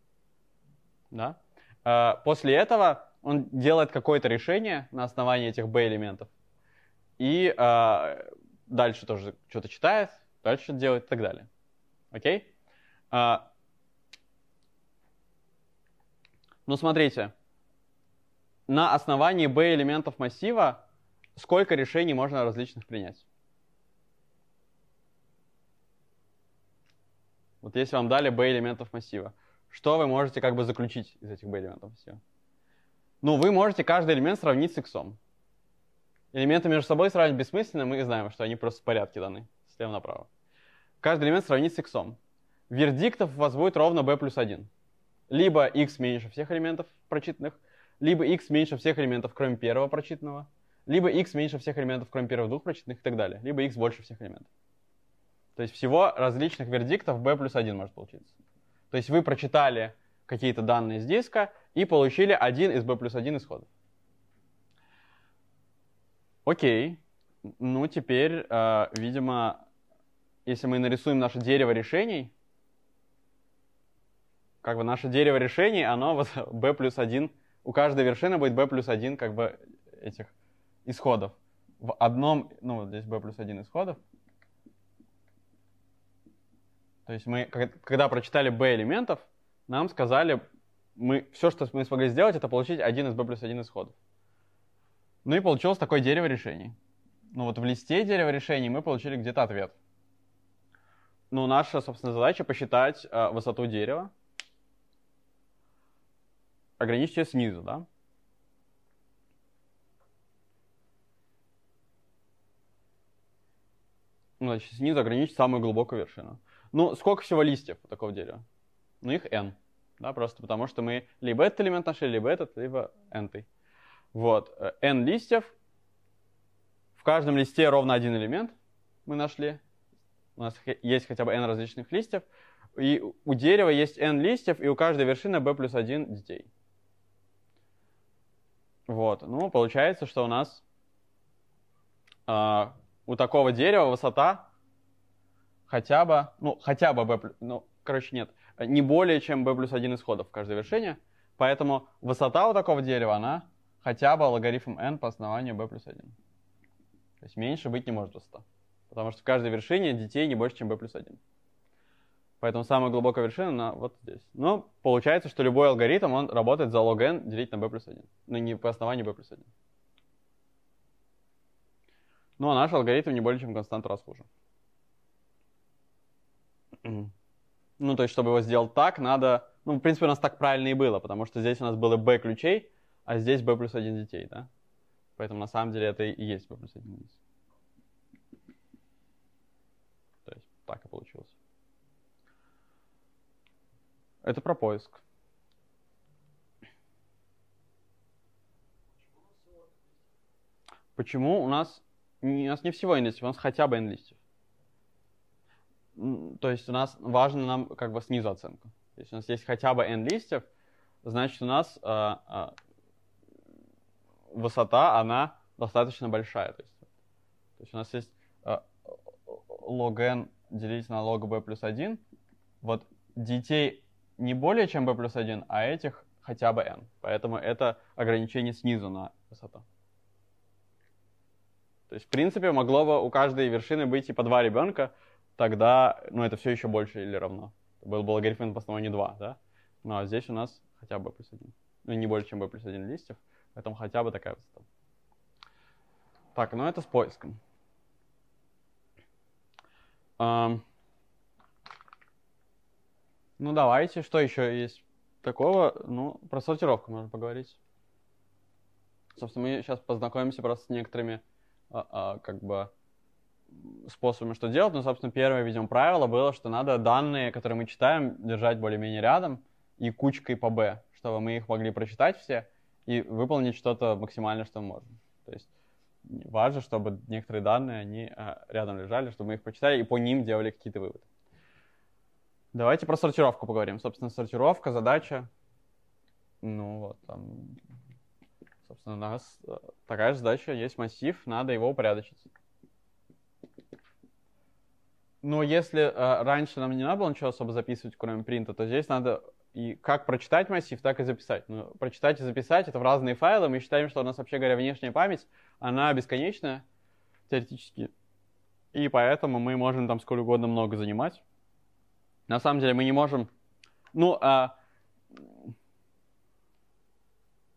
Speaker 1: Да? А, после этого он делает какое-то решение на основании этих b-элементов. И а, дальше тоже что-то читает, дальше что-то делает и так далее. Окей? А, ну, смотрите на основании B элементов массива сколько решений можно различных принять. Вот если вам дали B элементов массива, что вы можете как бы заключить из этих B элементов массива? Ну, вы можете каждый элемент сравнить с X. Элементы между собой сравнить бессмысленно, мы знаем, что они просто в порядке даны, слева направо. Каждый элемент сравнить с X. Вердиктов у вас будет ровно B плюс 1. Либо X меньше всех элементов прочитанных, либо x меньше всех элементов, кроме первого прочитанного, либо x меньше всех элементов, кроме первых двух прочитанных и так далее, либо x больше всех элементов. То есть всего различных вердиктов b плюс 1 может получиться. То есть вы прочитали какие-то данные с диска и получили один из b плюс 1 исходов. Окей. Ну, теперь, э, видимо, если мы нарисуем наше дерево решений, как бы наше дерево решений, оно вот b плюс 1 у каждой вершины будет b плюс 1 как бы этих исходов. В одном, ну вот здесь b плюс 1 исходов. То есть мы, когда прочитали b элементов, нам сказали, мы, все, что мы смогли сделать, это получить один из b плюс 1 исходов. Ну и получилось такое дерево решений. Ну вот в листе дерева решений мы получили где-то ответ. Ну, наша, собственно, задача посчитать э, высоту дерева ограничьте снизу, да? Ну, значит, снизу ограничить самую глубокую вершину. Ну, сколько всего листьев у такого дерева? Ну, их n, да, просто потому что мы либо этот элемент нашли, либо этот, либо n. -ты. Вот, э, n листьев, в каждом листе ровно один элемент мы нашли, у нас есть хотя бы n различных листьев, и у дерева есть n листьев, и у каждой вершины b плюс 1 детей. Вот, ну, получается, что у нас э, у такого дерева высота хотя бы, ну, хотя бы b, ну, короче, нет, не более чем b плюс 1 исходов в каждое вершине, поэтому высота у такого дерева, она хотя бы логарифм n по основанию b плюс 1. То есть меньше быть не может высота, потому что в каждой вершине детей не больше, чем b плюс 1. Поэтому самая глубокая вершина она вот здесь. Но получается, что любой алгоритм, он работает за log n делить на b плюс 1. Ну, не по основанию b плюс 1. Ну, а наш алгоритм не более чем константу раз хуже. Ну, то есть, чтобы его сделать так, надо... Ну, в принципе, у нас так правильно и было, потому что здесь у нас было b ключей, а здесь b плюс 1 детей, да? Поэтому на самом деле это и есть b плюс 1 То есть, так и получилось. Это про поиск. Почему у нас, у нас не всего n у нас хотя бы n То есть у нас важно нам как бы снизу оценку. Если у нас есть хотя бы n-листьев, значит у нас э, э, высота, она достаточно большая. То есть, то есть у нас есть э, а, log n делить на log b плюс 1. Вот детей не более чем b плюс 1, а этих хотя бы n. Поэтому это ограничение снизу на высоту. То есть, в принципе, могло бы у каждой вершины быть и по два ребенка, тогда, ну, это все еще больше или равно. Был бы логарифм по основанию 2, да? Ну, а здесь у нас хотя бы плюс 1. Ну, не более, чем b плюс 1 листьев, поэтому хотя бы такая высота. Так, ну это с поиском. Um, ну, давайте. Что еще есть такого? Ну, про сортировку можно поговорить. Собственно, мы сейчас познакомимся просто с некоторыми, а, а, как бы, способами, что делать. Но, ну, собственно, первое, видимо, правило было, что надо данные, которые мы читаем, держать более-менее рядом и кучкой по Б, чтобы мы их могли прочитать все и выполнить что-то максимально, что можем. То есть важно, чтобы некоторые данные, они а, рядом лежали, чтобы мы их прочитали и по ним делали какие-то выводы. Давайте про сортировку поговорим. Собственно, сортировка, задача. Ну, вот там, собственно, у нас э, такая же задача, есть массив, надо его упорядочить. Но если э, раньше нам не надо было ничего особо записывать, кроме принта, то здесь надо и как прочитать массив, так и записать. Но ну, прочитать и записать — это в разные файлы. Мы считаем, что у нас, вообще говоря, внешняя память, она бесконечная теоретически. И поэтому мы можем там сколь угодно много занимать. На самом деле мы не можем... Ну, а...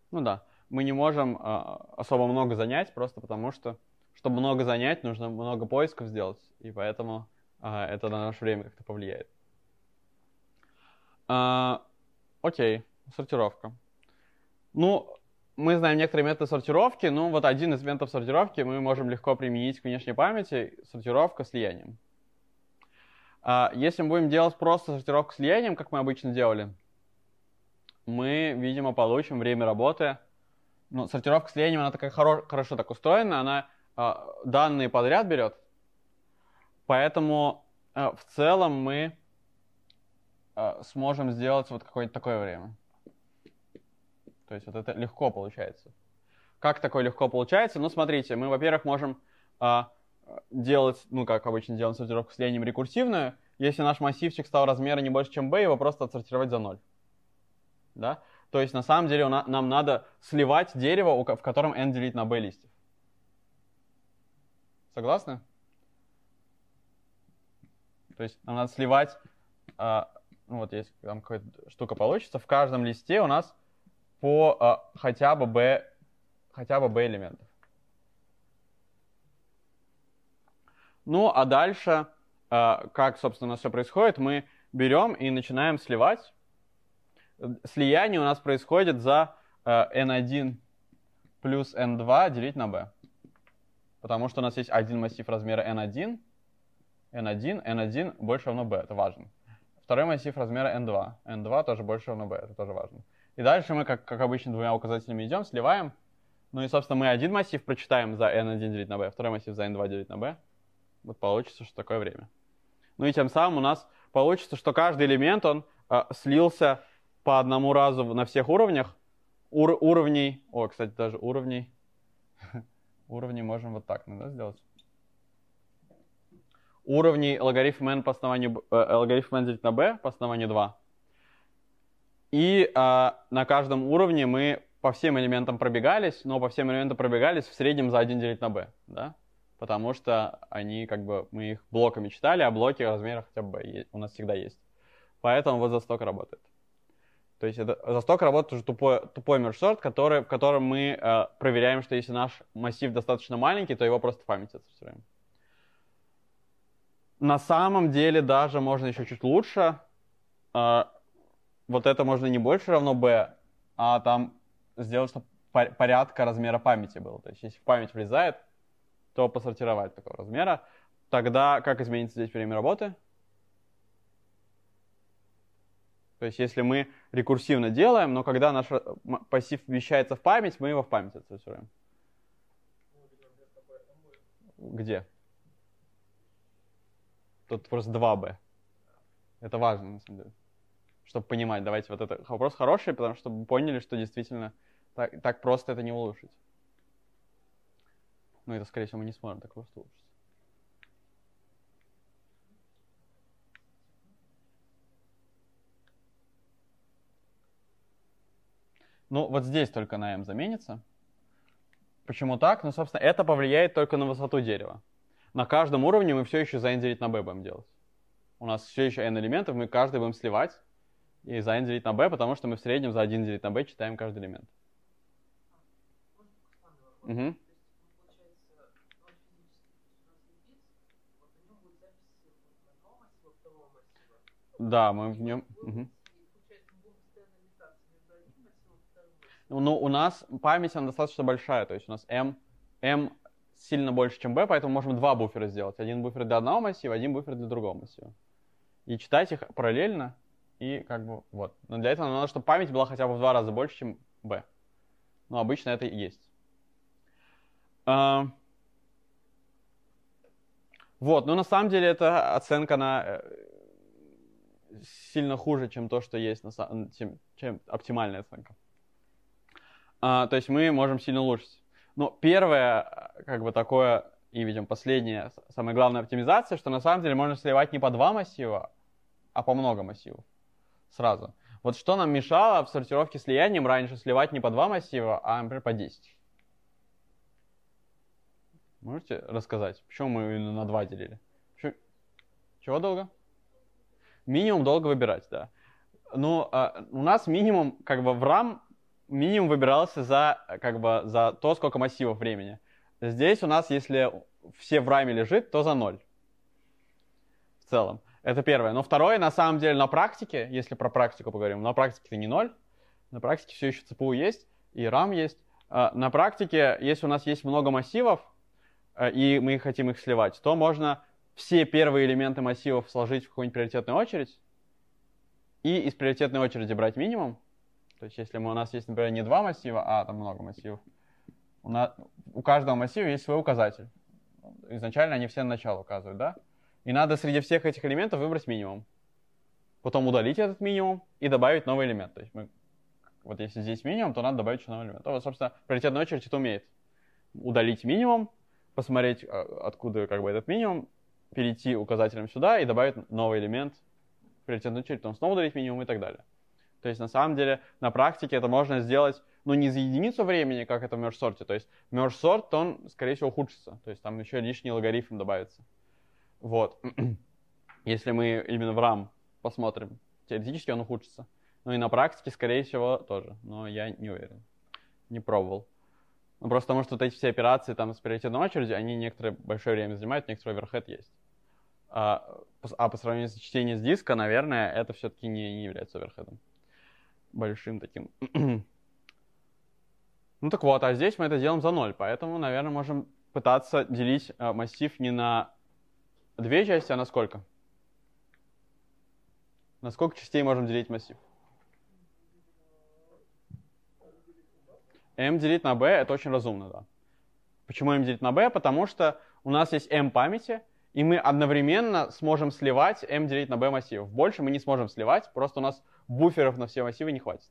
Speaker 1: ну да, мы не можем а, особо много занять, просто потому что, чтобы много занять, нужно много поисков сделать, и поэтому а, это на наше время как-то повлияет. А, окей, сортировка. Ну, мы знаем некоторые методы сортировки, ну вот один из методов сортировки мы можем легко применить к внешней памяти, сортировка слиянием. А, если мы будем делать просто сортировку слиянием, как мы обычно делали, мы, видимо, получим время работы. Ну, сортировка слиянием, она такая хоро- хорошо так устроена, она э, данные подряд берет. Поэтому э, в целом мы э, сможем сделать вот какое-то такое время. То есть вот это легко получается. Как такое легко получается? Ну, смотрите, мы, во-первых, можем э, делать, ну, как обычно делаем сортировку с линием рекурсивную, если наш массивчик стал размера не больше, чем b, его просто отсортировать за 0. Да? То есть на самом деле нам надо сливать дерево, в котором n делить на b листьев. Согласны? То есть нам надо сливать, а, ну вот есть там какая-то штука получится, в каждом листе у нас по а, хотя бы b, хотя бы b элементов. Ну, а дальше, э, как, собственно, все происходит, мы берем и начинаем сливать. Слияние у нас происходит за n1 э, плюс n2 делить на b. Потому что у нас есть один массив размера n1, n1, n1 больше равно b, это важно. Второй массив размера n2, n2 тоже больше равно b, это тоже важно. И дальше мы, как, как обычно, двумя указателями идем, сливаем. Ну и, собственно, мы один массив прочитаем за n1 делить на b, второй массив за n2 делить на b вот получится, что такое время. Ну и тем самым у нас получится, что каждый элемент, он э, слился по одному разу на всех уровнях. Ур уровней, о, кстати, даже уровней. Уровни можем вот так надо ну сделать. Уровней логарифм n по основанию, э, э, логарифм n делить на b по основанию 2. И э, на каждом уровне мы по всем элементам пробегались, но по всем элементам пробегались в среднем за 1 делить на b. Да? потому что они как бы, мы их блоками читали, а блоки размера хотя бы у нас всегда есть. Поэтому вот засток работает. То есть это, засток работает уже тупой, тупой мершорт, который, в котором мы э, проверяем, что если наш массив достаточно маленький, то его просто в память отсортируем. На самом деле даже можно еще чуть лучше. Э, вот это можно не больше равно b, а там сделать, чтобы порядка размера памяти было. То есть если в память влезает, то посортировать такого размера. Тогда как изменится здесь время работы? То есть если мы рекурсивно делаем, но когда наш э, пассив вмещается в память, мы его в память отсортируем. Где? Тут просто 2b. Это важно, на самом деле. Чтобы понимать, давайте вот это вопрос хороший, потому что поняли, что действительно так, так просто это не улучшить. Но ну, это, скорее всего, мы не сможем, так просто ужас. Ну, вот здесь только на m заменится. Почему так? Ну, собственно, это повлияет только на высоту дерева. На каждом уровне мы все еще n делить на b будем делать. У нас все еще n элементов, мы каждый будем сливать и за n делить на b, потому что мы в среднем за 1 делить на b читаем каждый элемент. Угу. Да, мы в нем. Угу. Ну, у нас память, она достаточно большая, то есть у нас M, M сильно больше, чем B, поэтому можем два буфера сделать. Один буфер для одного массива, один буфер для другого массива. И читать их параллельно, и как бы вот. Но для этого нам надо, чтобы память была хотя бы в два раза больше, чем B. Но ну, обычно это и есть. А... Вот, ну на самом деле это оценка на э, сильно хуже, чем то, что есть, на самом, чем, оптимальная оценка. А, то есть мы можем сильно улучшить. Но первое, э, как бы такое, и, видим, последнее, самая главная оптимизация, что на самом деле можно сливать не по два массива, а по много массивов сразу. Вот что нам мешало в сортировке слиянием раньше сливать не по два массива, а, например, по 10. Можете рассказать, почему мы именно на два делили? Чего долго? Минимум долго выбирать, да. Ну, а, у нас минимум, как бы, в RAM минимум выбирался за, как бы, за то, сколько массивов времени. Здесь у нас, если все в раме лежит, то за ноль. В целом. Это первое. Но второе, на самом деле, на практике, если про практику поговорим, на практике это не ноль. На практике все еще ЦПУ есть, и RAM есть. А, на практике, если у нас есть много массивов, э, и мы хотим их сливать, то можно все первые элементы массивов сложить в какую-нибудь приоритетную очередь и из приоритетной очереди брать минимум. То есть если мы, у нас есть, например, не два массива, а там много массивов, у, нас, у каждого массива есть свой указатель. Изначально они все на начало указывают, да? И надо среди всех этих элементов выбрать минимум. Потом удалить этот минимум и добавить новый элемент. То есть мы, вот если здесь минимум, то надо добавить еще новый элемент. То, вот, собственно, приоритетная очередь это умеет. Удалить минимум, посмотреть, а, откуда как бы этот минимум, перейти указателем сюда и добавить новый элемент, в приоритетную очередь, потом снова удалить минимум и так далее. То есть на самом деле на практике это можно сделать, ну не за единицу времени, как это в merge сорте. То есть merge сорт, он, скорее всего, ухудшится. То есть там еще лишний логарифм добавится. Вот. Если мы именно в RAM посмотрим, теоретически он ухудшится. Ну и на практике, скорее всего, тоже. Но я не уверен. Не пробовал. Ну, просто потому что вот эти все операции там с приоритетной очереди, они некоторое большое время занимают, некоторый оверхед есть. А, а по сравнению с чтением с диска, наверное, это все-таки не, не является оверхедом. Большим таким. ну так вот, а здесь мы это делаем за ноль, поэтому, наверное, можем пытаться делить э, массив не на две части, а на сколько? На сколько частей можем делить массив? m делить на b — это очень разумно, да. Почему m делить на b? Потому что у нас есть m памяти — и мы одновременно сможем сливать m делить на b массивов. Больше мы не сможем сливать, просто у нас буферов на все массивы не хватит.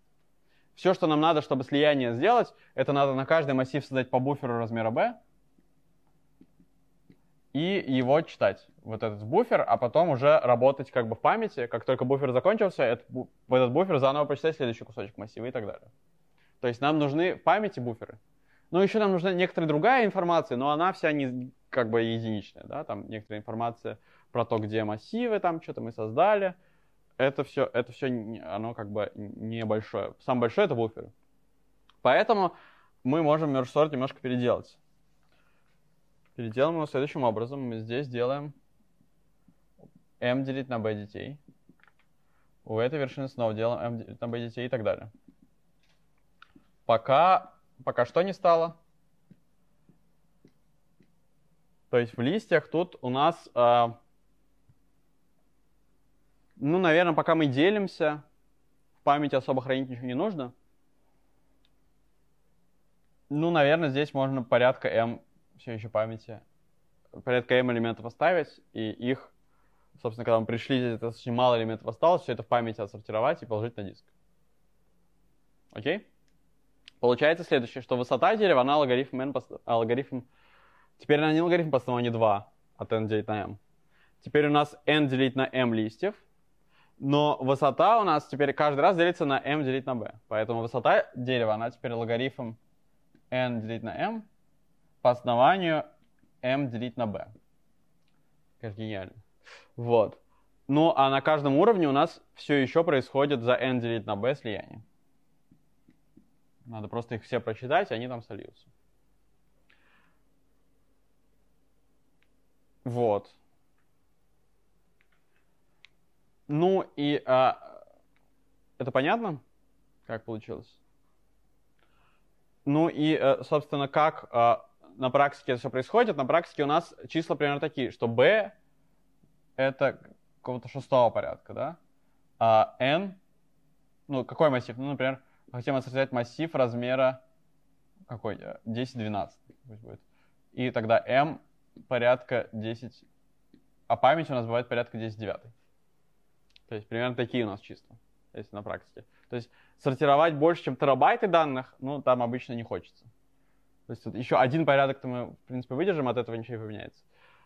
Speaker 1: Все, что нам надо, чтобы слияние сделать, это надо на каждый массив создать по буферу размера b и его читать, вот этот буфер, а потом уже работать как бы в памяти. Как только буфер закончился, этот, в этот буфер заново прочитать следующий кусочек массива и так далее. То есть нам нужны памяти буферы. Ну, еще нам нужна некоторая другая информация, но она вся не, как бы единичная, да, там некоторая информация про то, где массивы, там что-то мы создали. Это все, это все, оно как бы небольшое. Самое большое это буфер. Поэтому мы можем merge немножко переделать. Переделаем его следующим образом. Мы здесь делаем m делить на b детей. У этой вершины снова делаем m делить на b детей и так далее. Пока, пока что не стало, То есть в листьях тут у нас, э, ну, наверное, пока мы делимся, в памяти особо хранить ничего не нужно. Ну, наверное, здесь можно порядка m все еще памяти, порядка m элементов оставить, и их, собственно, когда мы пришли, здесь достаточно мало элементов осталось, все это в памяти отсортировать и положить на диск. Окей? Получается следующее, что высота дерева, она логарифм n, алгоритм Теперь на неалгоритм по основанию 2 от n делить на m. Теперь у нас n делить на m листьев, но высота у нас теперь каждый раз делится на m делить на b. Поэтому высота дерева, она теперь логарифм n делить на m по основанию m делить на b. Как гениально. Вот. Ну, а на каждом уровне у нас все еще происходит за n делить на b слияние. Надо просто их все прочитать, и они там сольются. Вот. Ну и а, это понятно, как получилось? Ну и, э, собственно, как а, на практике это все происходит? На практике у нас числа примерно такие, что b это какого-то шестого порядка, да? А n, ну какой массив? Ну, например, хотим отсортировать массив размера какой? 10-12, пусть будет. И тогда m порядка 10, а память у нас бывает порядка 10 девятой. То есть примерно такие у нас числа, если на практике. То есть сортировать больше, чем терабайты данных, ну, там обычно не хочется. То есть вот еще один порядок-то мы, в принципе, выдержим, от этого ничего не поменяется.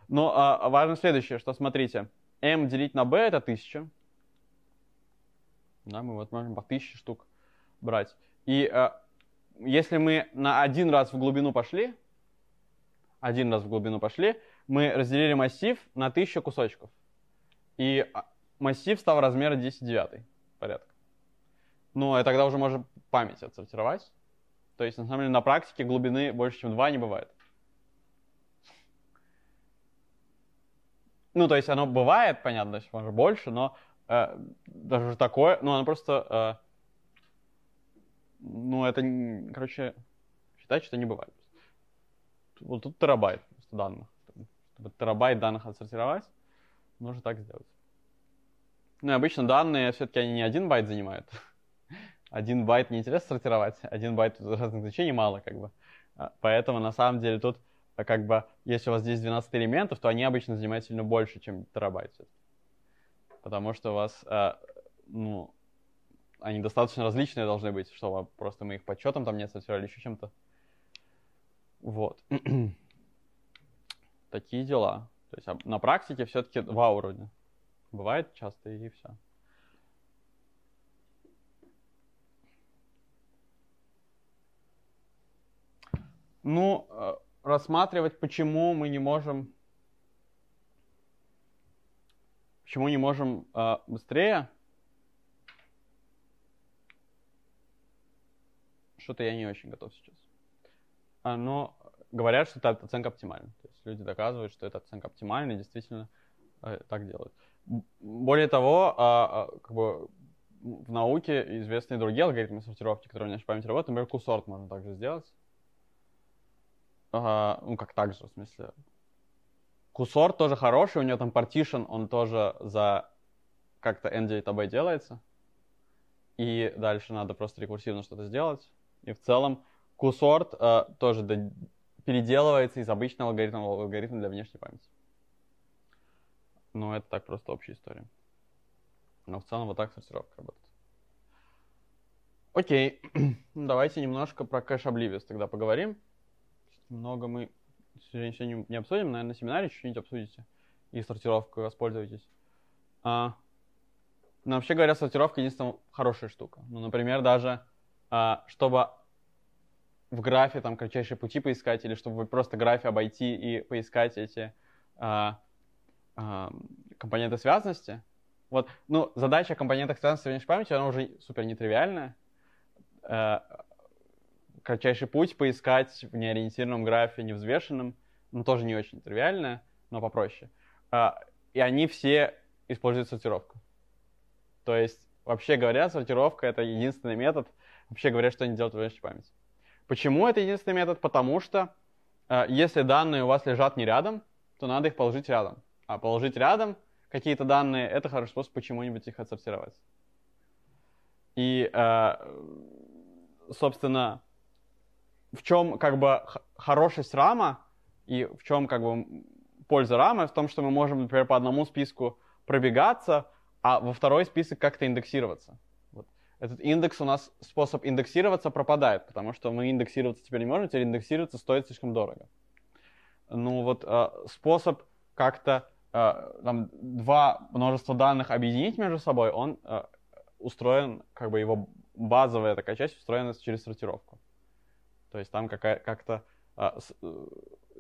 Speaker 1: Но а, а важно следующее, что смотрите, m делить на b это 1000. Да, мы вот можем по 1000 штук брать. И а, если мы на один раз в глубину пошли, один раз в глубину пошли, мы разделили массив на тысячу кусочков. И а, массив стал размера 10 девятый порядка. Ну, и тогда уже можно память отсортировать. То есть, на самом деле, на практике глубины больше, чем 2 не бывает. Ну, то есть оно бывает, понятно, значит, может больше, но э, даже такое, ну, оно просто, э, ну, это, короче, считать, что не бывает вот тут терабайт данных. Чтобы терабайт данных отсортировать, нужно так сделать. Ну и обычно данные все-таки они не один байт занимают. Один байт не интересно сортировать, один байт разных значений мало как бы. А, поэтому на самом деле тут а, как бы, если у вас здесь 12 элементов, то они обычно занимают сильно больше, чем терабайт. Потому что у вас, а, ну, они достаточно различные должны быть, чтобы просто мы их подсчетом там не сортировали еще чем-то. Вот. Такие дела. То есть а на практике все-таки два уровня. Бывает часто и все. Ну, э, рассматривать, почему мы не можем почему не можем э, быстрее. Что-то я не очень готов сейчас. А, но говорят, что эта оценка оптимальна. То есть люди доказывают, что эта оценка оптимальна и действительно э, так делают. Более того, а, а, как бы в науке известны другие алгоритмы сортировки, которые у меня в память работают. Например, кусорт можно также сделать. Ага, ну, как так же, в смысле. Кусорт тоже хороший, у него там partition, он тоже за как-то NDA тобой делается. И дальше надо просто рекурсивно что-то сделать. И в целом Кусорт э, тоже до... переделывается из обычного алгоритма в для внешней памяти. Но ну, это так просто общая история. Но в целом вот так сортировка работает. Окей, давайте немножко про кэш обливис тогда поговорим. Много мы сегодня не обсудим, наверное, на семинаре чуть-чуть обсудите и сортировку воспользуетесь. А, но ну, вообще говоря, сортировка единственная хорошая штука. Ну, например, даже а, чтобы в графе там кратчайшие пути поискать, или чтобы вы просто графе обойти и поискать эти а, а, компоненты связанности. Вот, ну, задача о компонентах связанности внешней памяти, она уже супер нетривиальная. А, кратчайший путь поискать в неориентированном графе, невзвешенном, ну, тоже не очень тривиальная, но попроще. А, и они все используют сортировку. То есть, вообще говоря, сортировка — это единственный метод, вообще говоря, что они делают в внешней памяти. Почему это единственный метод? Потому что э, если данные у вас лежат не рядом, то надо их положить рядом. А положить рядом какие-то данные – это хороший способ почему-нибудь их отсортировать. И, э, собственно, в чем как бы хорошесть рама и в чем как бы польза рамы? В том, что мы можем, например, по одному списку пробегаться, а во второй список как-то индексироваться этот индекс у нас, способ индексироваться пропадает, потому что мы индексироваться теперь не можем, теперь индексироваться стоит слишком дорого. Ну вот э, способ как-то э, там два множества данных объединить между собой, он э, устроен, как бы его базовая такая часть устроена через сортировку. То есть там как-то э, э,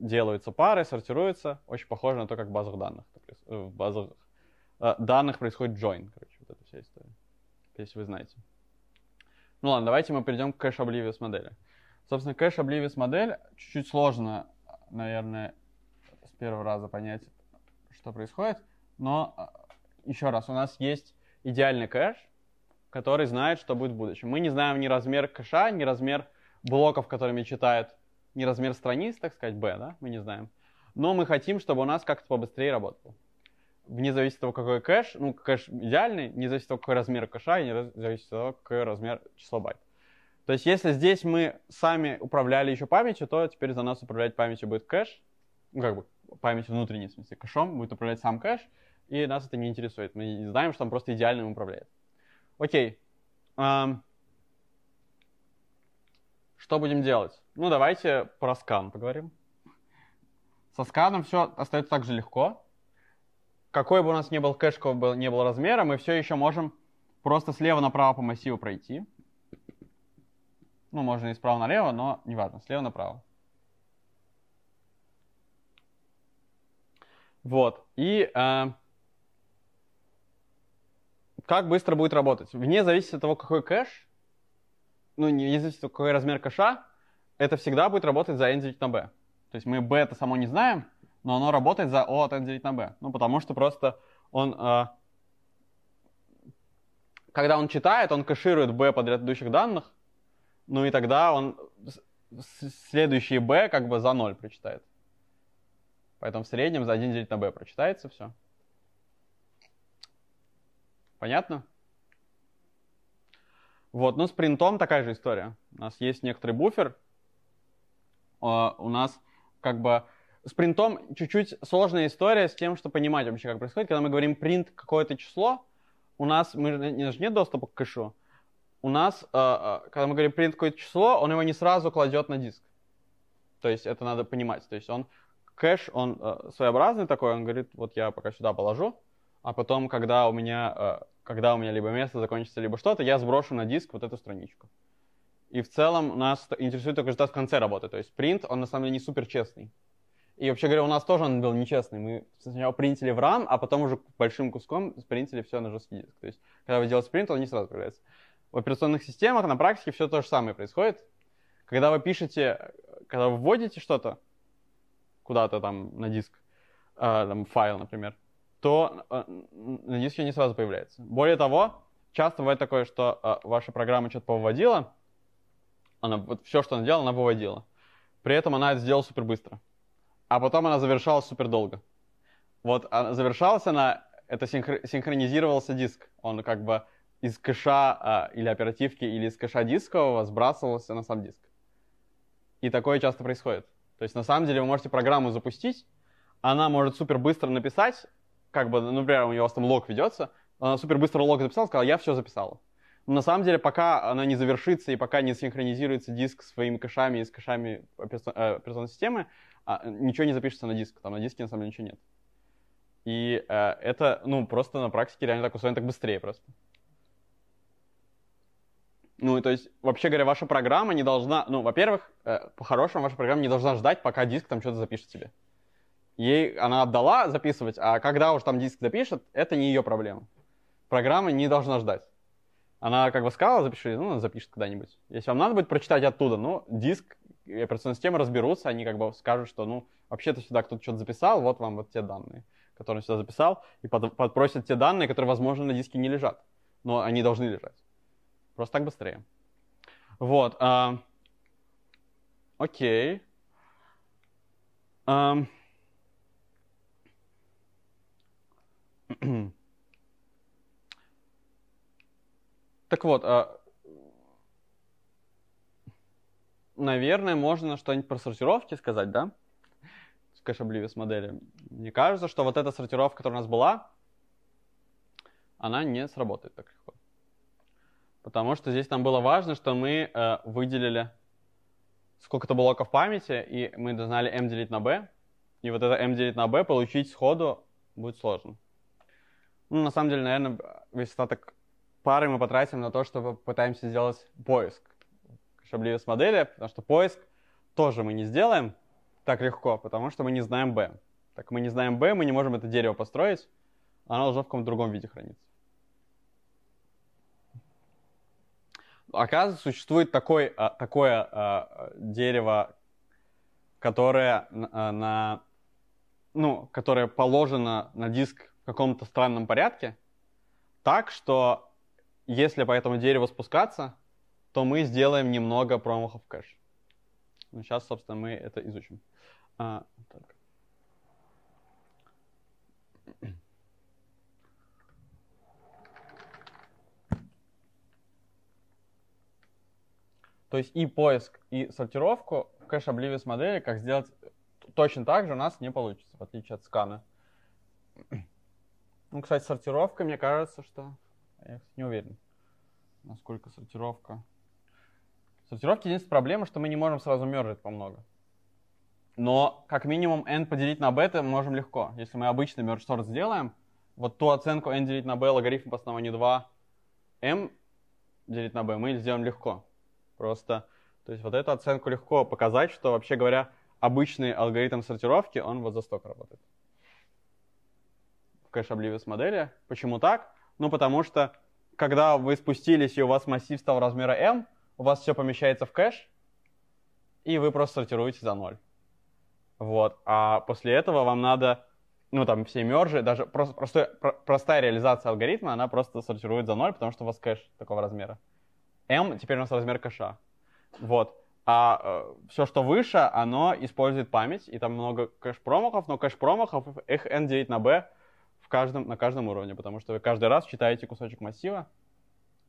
Speaker 1: делаются пары, сортируются, очень похоже на то, как в базах данных. Э, в базах э, данных происходит join, короче, вот эта вся история если вы знаете. Ну ладно, давайте мы перейдем к кэш обливиус модели. Собственно, кэш обливиус модель чуть-чуть сложно, наверное, с первого раза понять, что происходит. Но э, еще раз, у нас есть идеальный кэш, который знает, что будет в будущем. Мы не знаем ни размер кэша, ни размер блоков, которыми читает, ни размер страниц, так сказать, B, да, мы не знаем. Но мы хотим, чтобы у нас как-то побыстрее работало вне зависимости от того, какой кэш, ну, кэш идеальный, не зависит от того, какой размер кэша, и не зависит от того, какой размер числа байт. То есть, если здесь мы сами управляли еще памятью, то теперь за нас управлять памятью будет кэш, ну, как бы память внутренней, в смысле, кэшом будет управлять сам кэш, и нас это не интересует. Мы не знаем, что он просто идеально им управляет. Окей. Um, что будем делать? Ну, давайте про скан поговорим. Со сканом все остается так же легко какой бы у нас ни был кэш, какого бы ни был размера, мы все еще можем просто слева направо по массиву пройти. Ну, можно и справа налево, но неважно, слева направо. Вот. И э, как быстро будет работать? Вне зависимости от того, какой кэш, ну, не зависит от того, какой размер кэша, это всегда будет работать за n на b. То есть мы b это само не знаем, но оно работает за O от n делить на b. Ну, потому что просто он... Э, когда он читает, он кэширует b под предыдущих данных, ну и тогда он следующие b как бы за 0 прочитает. Поэтому в среднем за 1 делить на b прочитается все. Понятно? Вот, ну с принтом такая же история. У нас есть некоторый буфер. А, у нас как бы с принтом чуть-чуть сложная история с тем, что понимать вообще, как происходит. Когда мы говорим print какое-то число, у нас, мы, у нас нет доступа к кэшу. У нас, э, э, когда мы говорим print какое-то число, он его не сразу кладет на диск. То есть это надо понимать. То есть он кэш, он э, своеобразный такой, он говорит, вот я пока сюда положу, а потом, когда у меня, когда у меня либо место закончится, либо что-то, я сброшу на диск вот эту страничку. И в целом нас интересует только результат в конце работы. То есть print, он на самом деле не супер честный. И вообще говоря, у нас тоже он был нечестный. Мы сначала принтили в RAM, а потом уже большим куском принтили все на жесткий диск. То есть, когда вы делаете принт, он не сразу появляется. В операционных системах на практике все то же самое происходит. Когда вы пишете, когда вы вводите что-то куда-то там на диск, э, там файл, например, то э, на диске не сразу появляется. Более того, часто бывает такое, что э, ваша программа что-то повыводила, она, вот все, что она делала, она выводила. При этом она это сделала супер быстро а потом она завершалась супер долго. Вот она завершалась она, это синхр... синхронизировался диск. Он как бы из кэша э, или оперативки, или из кэша дискового сбрасывался на сам диск. И такое часто происходит. То есть на самом деле вы можете программу запустить, она может супер быстро написать, как бы, ну, например, у нее у вас там лог ведется, она супер быстро лог записала, сказала, я все записала. Но на самом деле, пока она не завершится и пока не синхронизируется диск своими кэшами и с кэшами операционной э, системы, а, э, ничего не запишется на диск, там на диске на самом деле ничего нет. И э, это, ну, просто на практике реально так устроено, так быстрее просто. Ну, и то есть, вообще говоря, ваша программа не должна, ну, во-первых, э, по-хорошему ваша программа не должна ждать, пока диск там что-то запишет тебе. Ей она отдала записывать, а когда уж там диск запишет, это не ее проблема. Программа не должна ждать. Она как бы сказала, запиши, ну, запишет когда-нибудь. Если вам надо будет прочитать оттуда, ну, диск операционной система разберутся, они как бы скажут, что, ну, вообще-то сюда кто-то что-то записал, вот вам вот те данные, которые он сюда записал, и под, подпросят те данные, которые, возможно, на диске не лежат, но они должны лежать. Просто так быстрее. Вот. А, окей. А, так вот, а, наверное, можно что-нибудь про сортировки сказать, да? С кэш-обливис модели. Мне кажется, что вот эта сортировка, которая у нас была, она не сработает так легко. Потому что здесь нам было важно, что мы э, выделили сколько-то блоков памяти, и мы знали m делить на b. И вот это m делить на b получить сходу будет сложно. Ну, на самом деле, наверное, весь остаток пары мы потратим на то, чтобы пытаемся сделать поиск шаблевис модели, потому что поиск тоже мы не сделаем так легко, потому что мы не знаем B. Так мы не знаем B, мы не можем это дерево построить, оно уже в каком-то другом виде хранится. Оказывается, существует такой, а, такое а, дерево, которое на, на, ну, которое положено на диск в каком-то странном порядке, так что если по этому дереву спускаться, то мы сделаем немного промахов в кэш. Ну, сейчас, собственно, мы это изучим. А, так. То есть и поиск, и сортировку в кэш Oblivious модели, как сделать точно так же у нас не получится, в отличие от скана. Ну, кстати, сортировка, мне кажется, что... Я не уверен, насколько сортировка Сортировки единственная проблема, что мы не можем сразу мержить по много. Но как минимум n поделить на b мы можем легко. Если мы обычный merge sort сделаем, вот ту оценку n делить на b логарифм по основанию 2 m делить на b мы сделаем легко. Просто, то есть вот эту оценку легко показать, что вообще говоря, обычный алгоритм сортировки, он вот за столько работает. В кэш Oblivious модели. Почему так? Ну, потому что, когда вы спустились, и у вас массив стал размера m, у вас все помещается в кэш, и вы просто сортируете за ноль. Вот. А после этого вам надо, ну, там, все мержи, даже просто, простой, простая реализация алгоритма, она просто сортирует за ноль, потому что у вас кэш такого размера. M теперь у нас размер кэша. Вот. А э, все, что выше, оно использует память, и там много кэш-промахов, но кэш-промахов их N делить на B в каждом, на каждом уровне, потому что вы каждый раз читаете кусочек массива,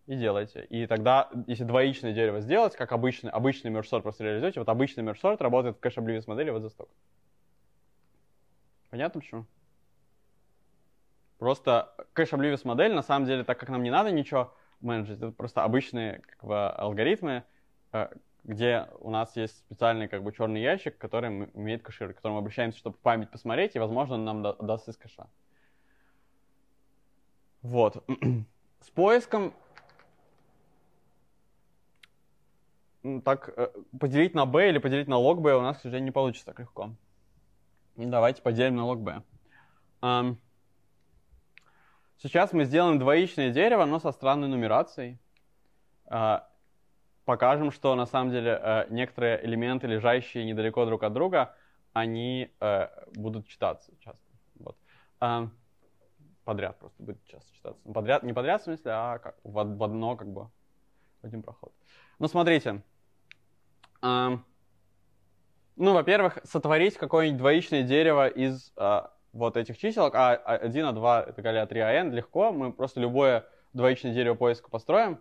Speaker 1: и делайте. И тогда, если двоичное дерево сделать, как обычный, обычный мерж-сорт просто реализуете, вот обычный мерж-сорт работает в кэш модели вот за столько. Понятно почему? Просто кэш модель, на самом деле, так как нам не надо ничего менеджить, это просто обычные как бы, алгоритмы, э, где у нас есть специальный как бы черный ящик, который имеет кэшир, к которому обращаемся, чтобы память посмотреть, и, возможно, он нам даст из кэша. Вот. С поиском так э, поделить на b или поделить на лог b у нас, к сожалению, не получится так легко. Ну, давайте поделим на лог b. Эм, сейчас мы сделаем двоичное дерево, но со странной нумерацией. Э, покажем, что на самом деле э, некоторые элементы, лежащие недалеко друг от друга, они будут читаться часто. Вот. Эм, подряд просто будет часто читаться. Ну, подряд, не подряд в смысле, а как, в одно как бы один проход. Ну, смотрите, а, ну, во-первых, сотворить какое-нибудь двоичное дерево из а, вот этих чиселок. А 1, а, А2, это галя 3, АН легко. Мы просто любое двоичное дерево поиска построим,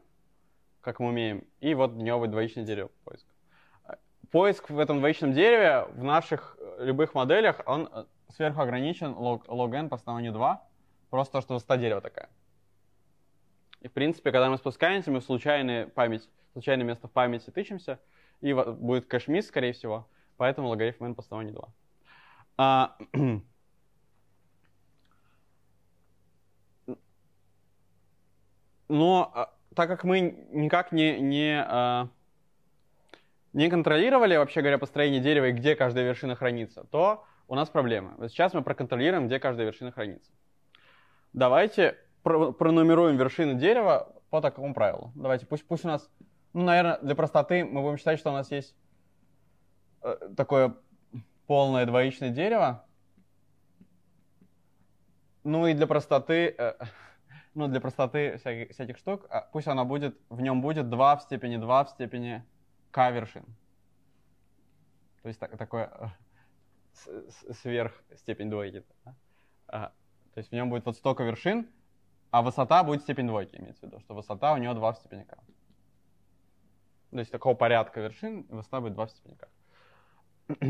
Speaker 1: как мы умеем. И вот дневый двоичное дерево поиска. Поиск в этом двоичном дереве в наших э, любых моделях, он э, сверху ограничен log, log n по основанию 2. Просто то, что высота дерева такая. И, в принципе, когда мы спускаемся, мы в случайную случайное место в памяти тычемся — и будет кэшмис, скорее всего, поэтому логарифм n постоянно не 2. А, но а, так как мы никак не, не, а, не контролировали, вообще говоря, построение дерева и где каждая вершина хранится, то у нас проблемы. Вот сейчас мы проконтролируем, где каждая вершина хранится. Давайте пронумеруем вершины дерева по такому правилу. Давайте, пусть, пусть у нас ну, наверное, для простоты мы будем считать, что у нас есть э, такое полное двоичное дерево. Ну и для простоты, э, ну для простоты всяких, всяких штук, а, пусть она будет, в нем будет 2 в степени 2 в степени k вершин. То есть так, такое э, сверх степень двойки. А, то есть в нем будет вот столько вершин, а высота будет степень двойки, имеется в виду, что высота у нее 2 в степени k то есть такого порядка вершин, высота два 2 в степеньках.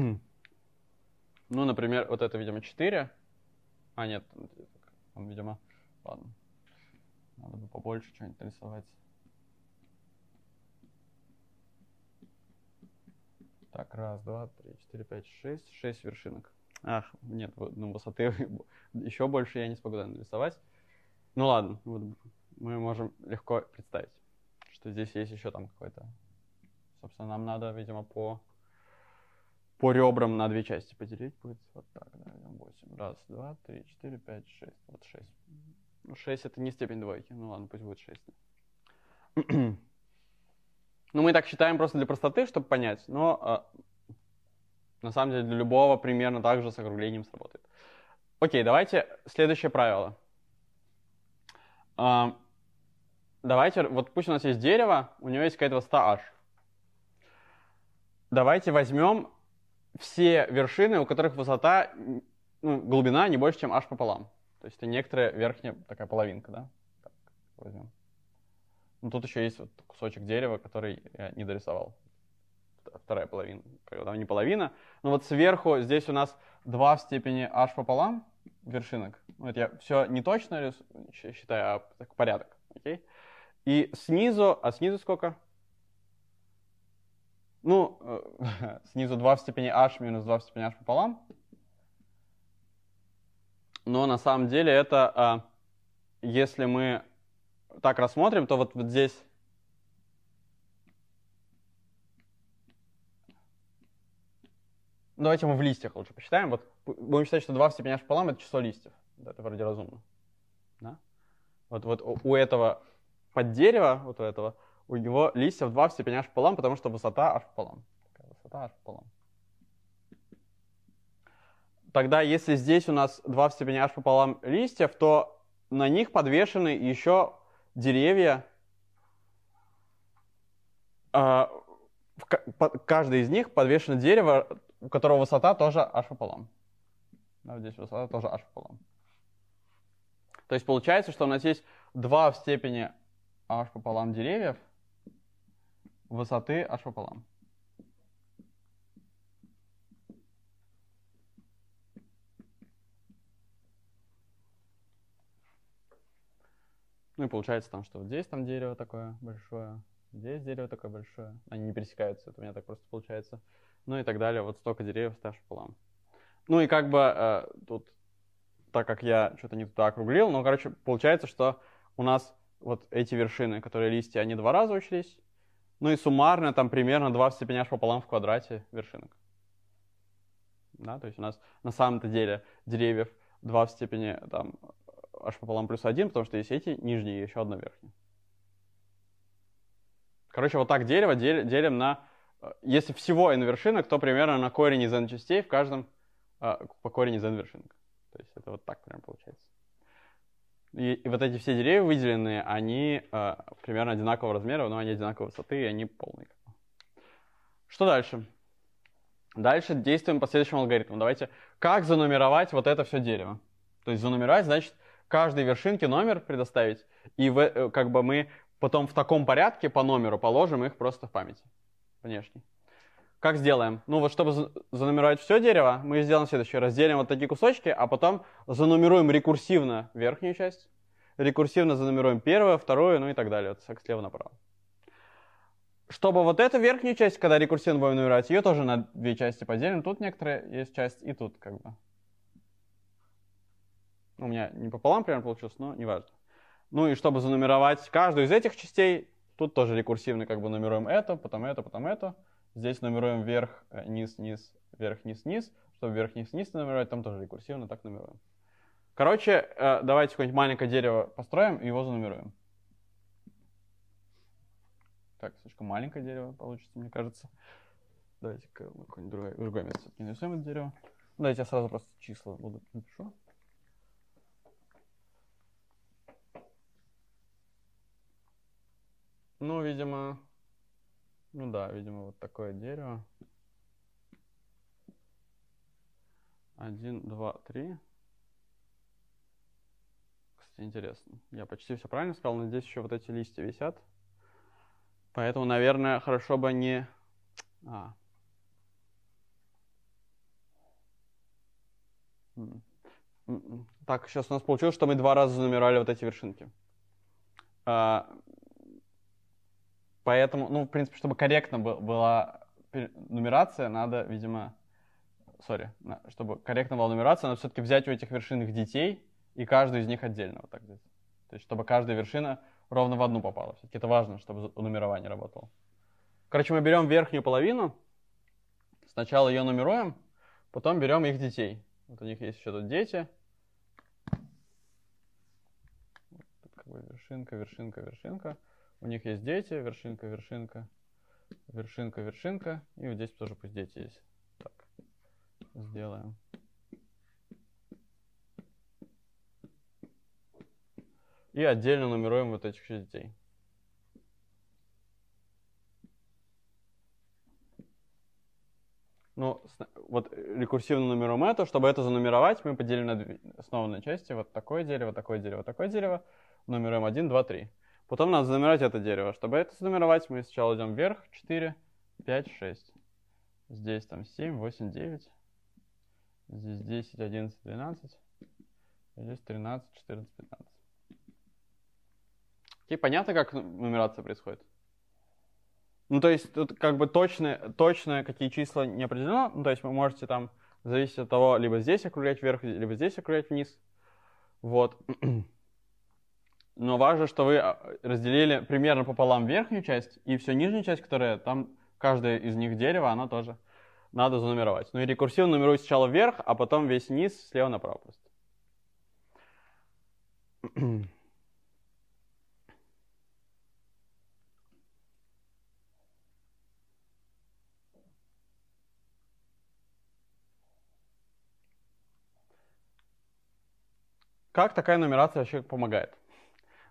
Speaker 1: ну, например, вот это, видимо, 4. А, нет, он, видимо, ладно. Надо бы побольше что-нибудь рисовать. Так, раз, два, три, четыре, пять, шесть. Шесть вершинок. Ах, нет, ну высоты еще больше я не смогу нарисовать. Ну ладно, вот мы можем легко представить, что здесь есть еще там какой-то Собственно, нам надо, видимо, по, по ребрам на две части поделить будет. Вот так, да, 8. Раз, два, три, четыре, пять, шесть. Вот шесть. Ну, шесть это не степень двойки. Ну ладно, пусть будет шесть. ну, мы так считаем просто для простоты, чтобы понять. Но э, на самом деле для любого примерно так же с округлением сработает. Окей, давайте следующее правило. Э, давайте, вот пусть у нас есть дерево, у него есть какая-то высота h. Давайте возьмем все вершины, у которых высота, ну, глубина не больше, чем h пополам. То есть это некоторая верхняя такая половинка, да? Так, возьмем. Ну, тут еще есть вот кусочек дерева, который я не дорисовал. Вторая половина, там не половина. Но вот сверху здесь у нас два в степени h пополам вершинок. Ну, это я все не точно считаю, а порядок. Окей? И снизу, а снизу сколько? Ну, э, снизу 2 в степени h минус 2 в степени h пополам. Но на самом деле это, э, если мы так рассмотрим, то вот, вот здесь... Давайте мы в листьях лучше посчитаем. Вот будем считать, что 2 в степени h пополам — это число листьев. Это вроде разумно. Да? Вот, вот у этого под дерева, вот у этого, у него листьев 2 в степени аж пополам, потому что высота аж пополам. Высота h пополам. Тогда, если здесь у нас два в степени аж пополам листьев, то на них подвешены еще деревья. А, каждый из них подвешено дерево, у которого высота тоже аж пополам. здесь высота тоже аж пополам. То есть получается, что у нас есть два в степени аж пополам деревьев, высоты аж пополам. Ну и получается там, что вот здесь там дерево такое большое, здесь дерево такое большое. Они не пересекаются, это у меня так просто получается. Ну и так далее, вот столько деревьев стаж пополам. Ну и как бы э, тут, так как я что-то не туда округлил, но, короче, получается, что у нас вот эти вершины, которые листья, они два раза учлись, ну и суммарно там примерно 2 в степени h пополам в квадрате вершинок. Да, то есть у нас на самом-то деле деревьев 2 в степени там, аж пополам плюс 1, потому что есть эти нижние и еще одна верхняя. Короче, вот так дерево делим на... Э, если всего n вершинок, то примерно на корень из n частей в каждом э, по корень из n вершинок. То есть это вот так прям получается. И, и вот эти все деревья выделенные, они э, примерно одинакового размера, но они одинаковой высоты, и они полные. Что дальше? Дальше действуем по следующему алгоритму. Давайте, как занумеровать вот это все дерево? То есть занумеровать, значит, каждой вершинке номер предоставить, и в, э, как бы мы потом в таком порядке по номеру положим их просто в памяти внешней. Как сделаем? Ну вот, чтобы занумеровать все дерево, мы сделаем следующее. Разделим вот такие кусочки, а потом занумеруем рекурсивно верхнюю часть, рекурсивно занумеруем первую, вторую, ну и так далее. Вот, слева направо. Чтобы вот эту верхнюю часть, когда рекурсивно будем нумеровать, ее тоже на две части поделим. Тут некоторые есть часть и тут как бы. Ну, у меня не пополам примерно получилось, но неважно. Ну и чтобы занумеровать каждую из этих частей, тут тоже рекурсивно как бы нумеруем это, потом это, потом это. Здесь нумеруем вверх, э, низ, низ, вверх, низ, низ. Чтобы вверх, низ, низ нумеровать, там тоже рекурсивно так нумеруем. Короче, э, давайте какое-нибудь маленькое дерево построим и его занумеруем. Так, слишком маленькое дерево получится, мне кажется. давайте какое-нибудь другое, другое место не нарисуем это дерево. Ну, давайте я сразу просто числа буду напишу. Ну, видимо, ну да, видимо, вот такое дерево. Один, два, три. Кстати, интересно. Я почти все правильно сказал, но здесь еще вот эти листья висят. Поэтому, наверное, хорошо бы не... А. Так, сейчас у нас получилось, что мы два раза занумерали вот эти вершинки. А, Поэтому, ну, в принципе, чтобы корректно была нумерация, надо, видимо, сори, чтобы корректно была нумерация, надо все-таки взять у этих вершин их детей и каждую из них отдельно вот так здесь. То есть, чтобы каждая вершина ровно в одну попала. Все-таки это важно, чтобы нумерование работало. Короче, мы берем верхнюю половину, сначала ее нумеруем, потом берем их детей. Вот у них есть еще тут дети. Вот, вершинка, вершинка, вершинка. У них есть дети, вершинка, вершинка, вершинка, вершинка. И вот здесь тоже пусть дети есть. Так, сделаем. И отдельно нумеруем вот этих шесть детей. Ну, вот рекурсивно нумером это, чтобы это занумеровать, мы поделим на основные части. Вот такое дерево, такое дерево, такое дерево. Нумеруем 1, 2, 3. Потом надо замирать это дерево. Чтобы это замировать, мы сначала идем вверх 4, 5, 6. Здесь там 7, 8, 9. Здесь 10, 11, 12. Здесь 13, 14, 15. И понятно, как нумерация происходит? Ну, то есть тут как бы точно, точно какие числа не определено. Ну, то есть вы можете там, зависит от того, либо здесь округлять вверх, либо здесь округлять вниз. Вот. Но важно, что вы а, разделили примерно пополам верхнюю часть и всю нижнюю часть, которая там, каждая из них дерево, она тоже надо занумеровать. Ну и рекурсивно нумеруй сначала вверх, а потом весь низ слева направо просто. Как такая нумерация вообще помогает?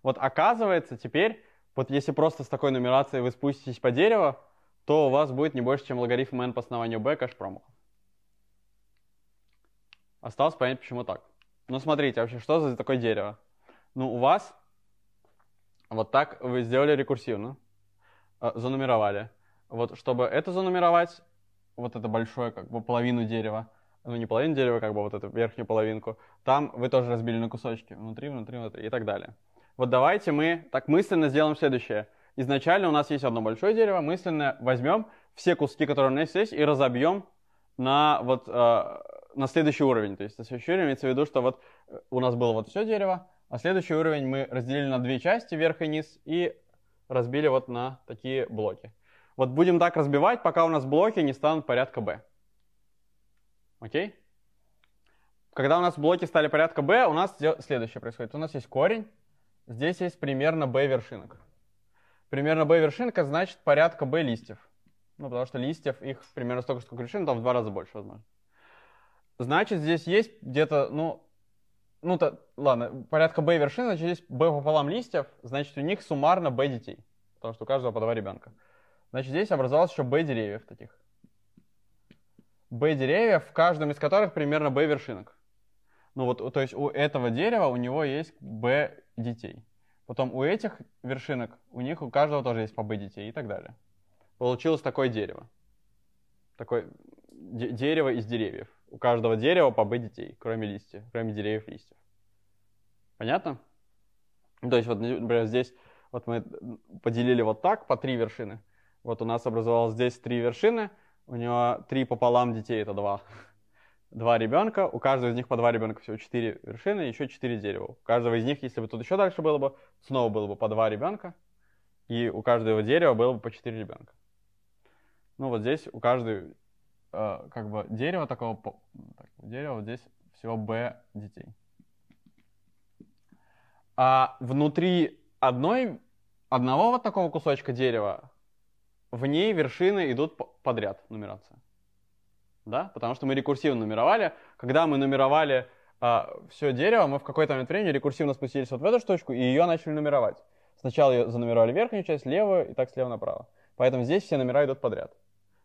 Speaker 1: Вот оказывается, теперь, вот если просто с такой нумерацией вы спуститесь по дереву, то у вас будет не больше, чем логарифм n по основанию b кэш-промо. Осталось понять, почему так. Ну, смотрите, вообще, что за такое дерево? Ну, у вас вот так вы сделали рекурсивно, э, занумеровали. Вот, чтобы это занумеровать, вот это большое, как бы, половину дерева, ну, не половину дерева, как бы, вот эту верхнюю половинку, там вы тоже разбили на кусочки, внутри, внутри, внутри и так далее. Вот давайте мы так мысленно сделаем следующее. Изначально у нас есть одно большое дерево, мысленно возьмем все куски, которые у нас есть, и разобьем на вот э, на следующий уровень. То есть на следующий уровень имеется в виду, что вот э, у нас было вот все дерево, а следующий уровень мы разделили на две части, верх и низ, и разбили вот на такие блоки. Вот будем так разбивать, пока у нас блоки не станут порядка B. Окей? Когда у нас блоки стали порядка B, у нас следующее происходит. У нас есть корень, Здесь есть примерно b вершинок. Примерно b вершинка значит порядка b листьев. Ну, потому что листьев их примерно столько, сколько вершин, там в два раза больше, возможно. Значит, здесь есть где-то, ну, ну, то, ладно, порядка b вершин, значит, здесь b пополам листьев, значит, у них суммарно b детей, потому что у каждого по два ребенка. Значит, здесь образовалось еще b деревьев таких. b деревьев, в каждом из которых примерно b вершинок. Ну вот, то есть у этого дерева у него есть b детей. Потом у этих вершинок, у них у каждого тоже есть побы детей и так далее. Получилось такое дерево. Такое дерево из деревьев. У каждого дерева побы детей, кроме листьев, кроме деревьев листьев. Понятно? Ну, то есть вот, например, здесь вот мы поделили вот так по три вершины. Вот у нас образовалось здесь три вершины, у него три пополам детей, это два два ребенка, у каждого из них по два ребенка, всего четыре вершины, еще четыре дерева. У каждого из них, если бы тут еще дальше было бы, снова было бы по два ребенка, и у каждого дерева было бы по четыре ребенка. Ну вот здесь у каждого э, как бы дерева такого так, дерева здесь всего b детей. А внутри одной одного вот такого кусочка дерева в ней вершины идут подряд нумерация да, потому что мы рекурсивно нумеровали. Когда мы нумеровали а, все дерево, мы в какой-то момент времени рекурсивно спустились вот в эту штучку и ее начали нумеровать. Сначала ее занумеровали верхнюю часть, левую, и так слева направо. Поэтому здесь все номера идут подряд.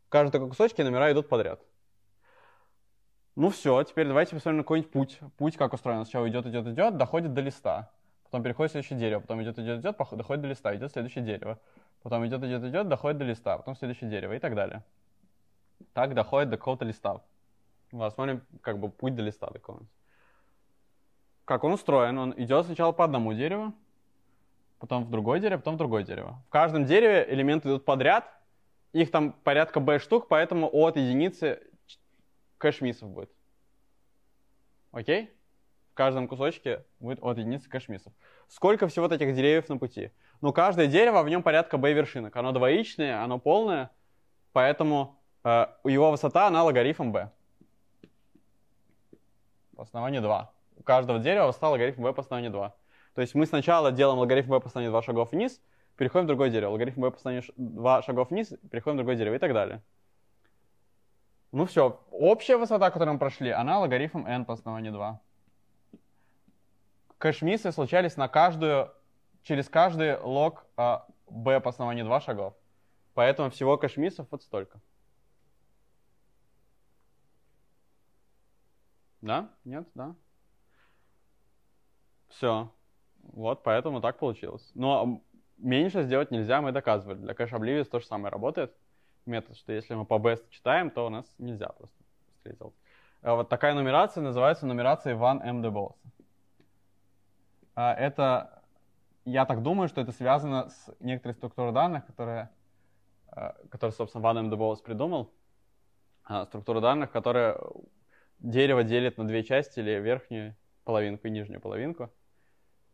Speaker 1: В каждом кусочке номера идут подряд. Ну все, теперь давайте посмотрим на какой-нибудь путь. Путь как устроен. Сначала идет, идет, идет, доходит до листа. Потом переходит в следующее дерево. Потом идет, идет, идет, доходит до листа, идет следующее дерево. Потом идет, идет, идет, доходит до листа. Потом следующее дерево и так далее так доходит до какого-то листа. Рассмотрим как бы путь до листа до какого Как он устроен? Он идет сначала по одному дереву, потом в другое дерево, потом в другое дерево. В каждом дереве элементы идут подряд, их там порядка b штук, поэтому от единицы кэшмисов будет. Окей? В каждом кусочке будет от единицы кэшмисов. Сколько всего таких деревьев на пути? Ну, каждое дерево, в нем порядка b вершинок. Оно двоичное, оно полное, поэтому Э, его высота, она логарифм b. По основанию 2. У каждого дерева высота логарифм b по основанию 2. То есть мы сначала делаем логарифм b по основанию 2 шагов вниз, переходим в другое дерево. Логарифм b по основанию 2 шагов вниз, переходим в другое дерево и так далее. Ну все, общая высота, которую мы прошли, она логарифм n по основанию 2. Кэшмисы случались на каждую, через каждый лог b э, по основанию 2 шагов. Поэтому всего кэшмисов вот столько. Да? Нет? Да? Все. Вот поэтому так получилось. Но меньше сделать нельзя, мы доказывали. Для кэш обливис то же самое работает метод, что если мы по best читаем, то у нас нельзя просто встретил. А вот такая нумерация называется нумерацией one mdballs. А это, я так думаю, что это связано с некоторой структурой данных, которая, а, которую, собственно, one mdballs придумал. Структура данных, которая дерево делит на две части, или верхнюю половинку и нижнюю половинку.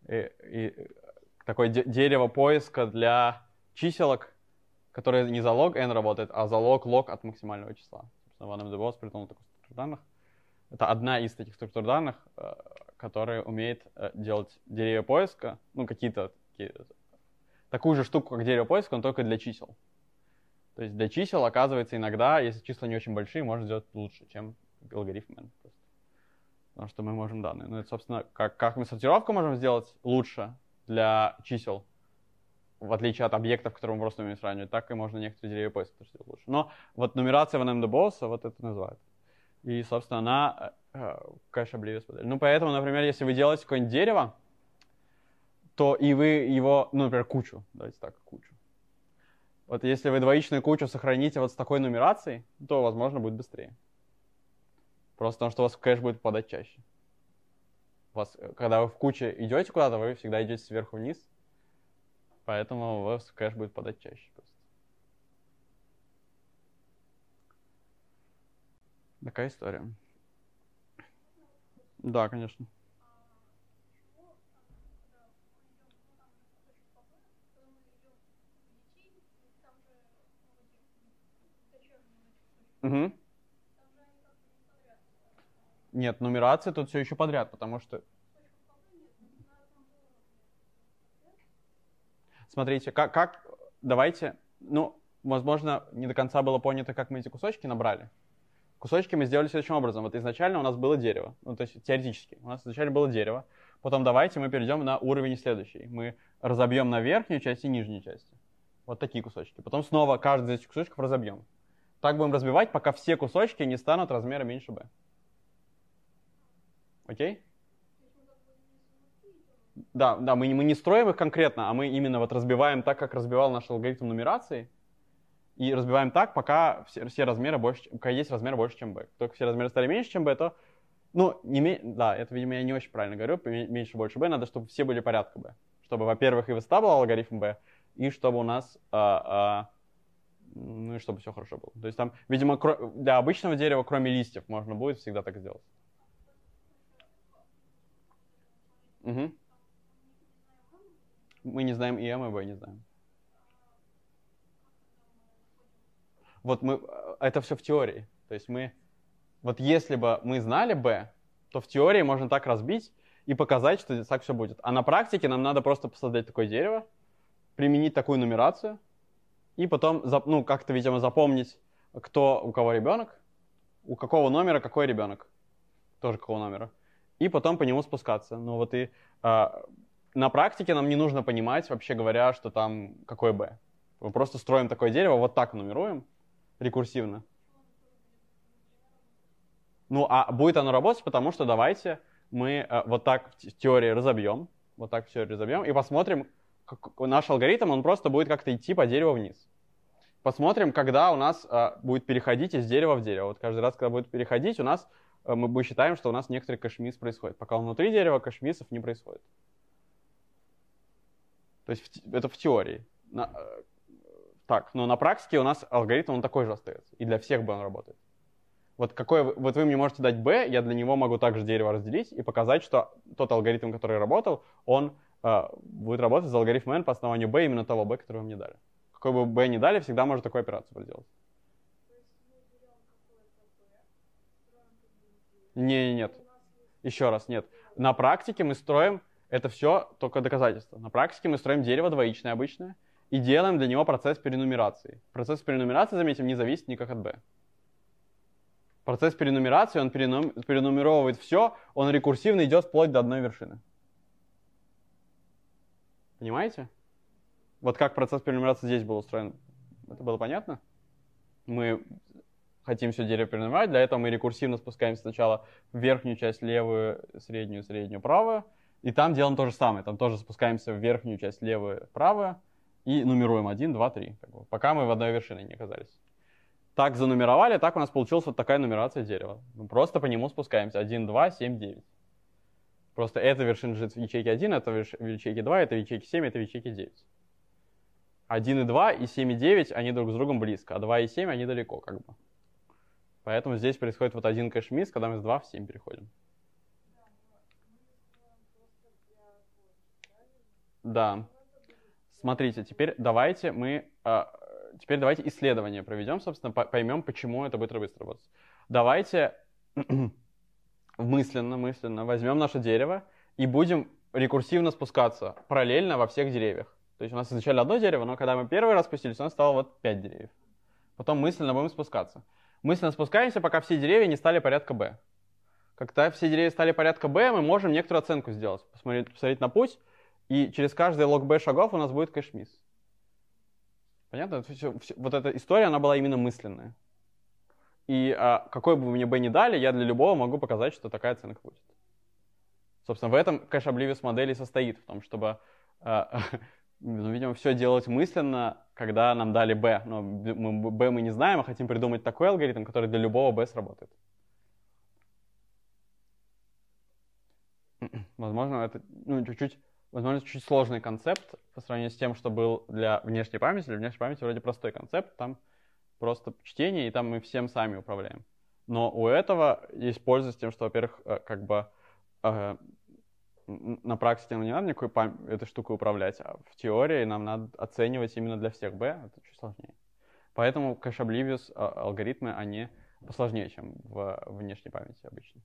Speaker 1: И, и такое де дерево поиска для чиселок, которые не за log n работает, а за log log от максимального числа. Собственно, Ван Эбдебос придумал такую структуру данных. Это одна из таких структур данных, э, которая умеет э, делать дерево поиска, ну, какие-то такие, такую же штуку, как дерево поиска, но только для чисел. То есть для чисел, оказывается, иногда, если числа не очень большие, можно сделать лучше, чем алгоритмами Потому что мы можем данные. Ну, ну, это, собственно, как, как мы сортировку можем сделать лучше для чисел, в отличие от объектов, которые мы просто умеем сравнивать, так и можно некоторые деревья поиска тоже сделать лучше. Но вот нумерация в NMDBOS а вот это называют. И, собственно, она э, э, конечно Oblivious модель. Ну, поэтому, например, если вы делаете какое-нибудь дерево, то и вы его, ну, например, кучу, давайте так, кучу. Вот если вы двоичную кучу сохраните вот с такой нумерацией, то, возможно, будет быстрее. Просто потому что у вас кэш будет падать чаще. У вас, э, когда вы в куче идете куда-то, вы всегда идете сверху вниз. Поэтому у вас кэш будет падать чаще просто. Такая история. Да, конечно. Mm-hmm. Нет, нумерация тут все еще подряд, потому что... Смотрите, как, как... Давайте... Ну, возможно, не до конца было понято, как мы эти кусочки набрали. Кусочки мы сделали следующим образом. Вот изначально у нас было дерево. Ну, то есть теоретически. У нас изначально было дерево. Потом давайте мы перейдем на уровень следующий. Мы разобьем на верхнюю часть и нижнюю часть. Вот такие кусочки. Потом снова каждый из этих кусочков разобьем. Так будем разбивать, пока все кусочки не станут размера меньше b. Окей? Да, да, мы, мы не строим их конкретно, а мы именно вот разбиваем так, как разбивал наш алгоритм нумерации. И разбиваем так, пока все, все размеры больше, пока есть размер больше, чем b. Только все размеры стали меньше, чем b, то... Ну, не, да, это, видимо, я не очень правильно говорю. Меньше, больше b, надо, чтобы все были порядка b. Чтобы, во-первых, и высота была алгоритм b, и чтобы у нас... А, а, ну и чтобы все хорошо было. То есть там, видимо, для обычного дерева, кроме листьев, можно будет всегда так сделать. Угу. Мы не знаем и МВБ, не знаем. Вот мы... Э, это все в теории. То есть мы... Вот если бы мы знали Б, то в теории можно так разбить и показать, что так все будет. А на практике нам надо просто создать такое дерево, применить такую нумерацию, и потом, ну, как-то, видимо, запомнить, кто у кого ребенок, у какого номера какой ребенок. Тоже какого номера и потом по нему спускаться. Ну вот и э, на практике нам не нужно понимать, вообще говоря, что там какой б. Мы просто строим такое дерево, вот так нумеруем рекурсивно. Ну а будет оно работать, потому что давайте мы э, вот так в теории разобьем, вот так в теории разобьем и посмотрим, как, наш алгоритм, он просто будет как-то идти по дереву вниз. Посмотрим, когда у нас э, будет переходить из дерева в дерево. Вот каждый раз, когда будет переходить, у нас Э, мы считаем, что у нас некоторый кашмис происходит. Пока он внутри дерева, кашмисов не происходит. То есть это в теории. На, э, так, но на практике у нас алгоритм, он такой же остается. И для всех бы он работает. Вот, какой, вот вы мне можете дать B, я для него могу также дерево разделить и показать, что тот алгоритм, который работал, он э, будет работать за алгоритм N по основанию B именно того B, который вы мне дали. Какой бы B не дали, всегда можно такую операцию проделать. Не, нет. Еще раз, нет. На практике мы строим это все только доказательства. На практике мы строим дерево двоичное обычное и делаем для него процесс перенумерации. Процесс перенумерации, заметим, не зависит никак от B. Процесс перенумерации, он перенум... перенумеровывает все, он рекурсивно идет вплоть до одной вершины. Понимаете? Вот как процесс перенумерации здесь был устроен, это было понятно? Мы хотим все дерево перенаправить. Для этого мы рекурсивно спускаемся сначала в верхнюю часть левую, среднюю, среднюю, правую. И там делаем то же самое. Там тоже спускаемся в верхнюю часть левую, правую. И нумеруем 1, 2, 3. Как бы, пока мы в одной вершине не оказались. Так занумеровали, так у нас получилась вот такая нумерация дерева. Мы просто по нему спускаемся. 1, 2, 7, 9. Просто эта вершина лежит в ячейке 1, это в ячейке 2, это в ячейке 7, это в ячейке 9. 1 и 2 и 7 и 9, они друг с другом близко, а 2 и 7, они далеко как бы. Поэтому здесь происходит вот один кэш-мисс, когда мы с 2 в 7 переходим. Да. Смотрите, теперь давайте мы... А, теперь давайте исследование проведем, собственно, по поймем, почему это будет быстро работать. Давайте мысленно, мысленно возьмем наше дерево и будем рекурсивно спускаться параллельно во всех деревьях. То есть у нас изначально одно дерево, но когда мы первый раз спустились, у нас стало вот 5 деревьев. Потом мысленно будем спускаться мысленно спускаемся, пока все деревья не стали порядка b. Когда все деревья стали порядка b, мы можем некоторую оценку сделать. Посмотреть, посмотреть на путь, и через каждый лог b шагов у нас будет кэшмис. Понятно? все, все, вот эта история, она была именно мысленная. И а, какой бы вы мне b ни дали, я для любого могу показать, что такая оценка будет. Собственно, в этом кэш-обливис модели состоит, в том, чтобы а, ну, видимо, все делать мысленно, когда нам дали B. Но B мы не знаем, а хотим придумать такой алгоритм, который для любого B сработает. Возможно, это ну, чуть-чуть возможно, чуть сложный концепт по сравнению с тем, что был для внешней памяти. Для внешней памяти вроде простой концепт, там просто чтение, и там мы всем сами управляем. Но у этого есть польза с тем, что, во-первых, э, как бы э, на практике нам не надо никакой пам- этой штукой управлять, а в теории нам надо оценивать именно для всех B, это чуть сложнее. Поэтому кэш обливиус а, алгоритмы, они посложнее, чем в внешней памяти обычно.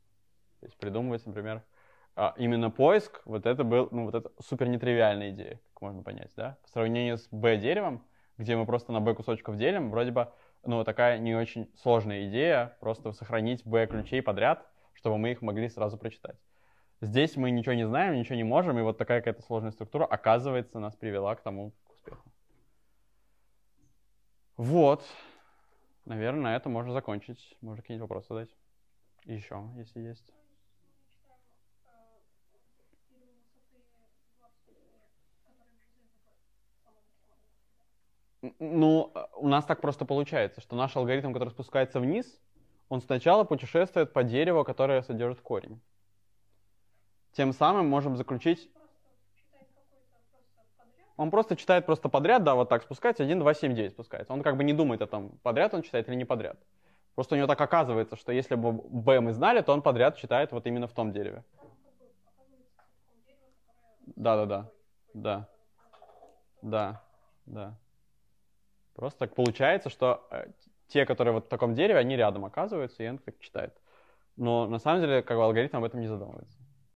Speaker 1: То есть придумывать, например, а, именно поиск, вот это был, ну, вот это супер нетривиальная идея, как можно понять, да? По сравнению с B-деревом, где мы просто на B кусочков делим, вроде бы, ну, такая не очень сложная идея, просто сохранить B ключей подряд, чтобы мы их могли сразу прочитать. Здесь мы ничего не знаем, ничего не можем, и вот такая какая-то сложная структура, оказывается, нас привела к тому к успеху. Вот. Наверное, на это можно закончить. Можно какие-нибудь вопросы задать. Еще, если есть. Ну, у нас так просто получается, что наш алгоритм, который спускается вниз, он сначала путешествует по дереву, которое содержит корень. Тем самым можем заключить... Он просто читает просто подряд, да, вот так спускается, 1, 2, 7, 9 спускается. Он как бы не думает о том, подряд он читает или не подряд. Просто у него так оказывается, что если бы Б мы знали, то он подряд читает вот именно в том дереве. Да-да-да. Да. Да. Да. Просто так получается, что э, те, которые вот в таком дереве, они рядом оказываются, и он так читает. Но на самом деле, как бы алгоритм об этом не задумывается.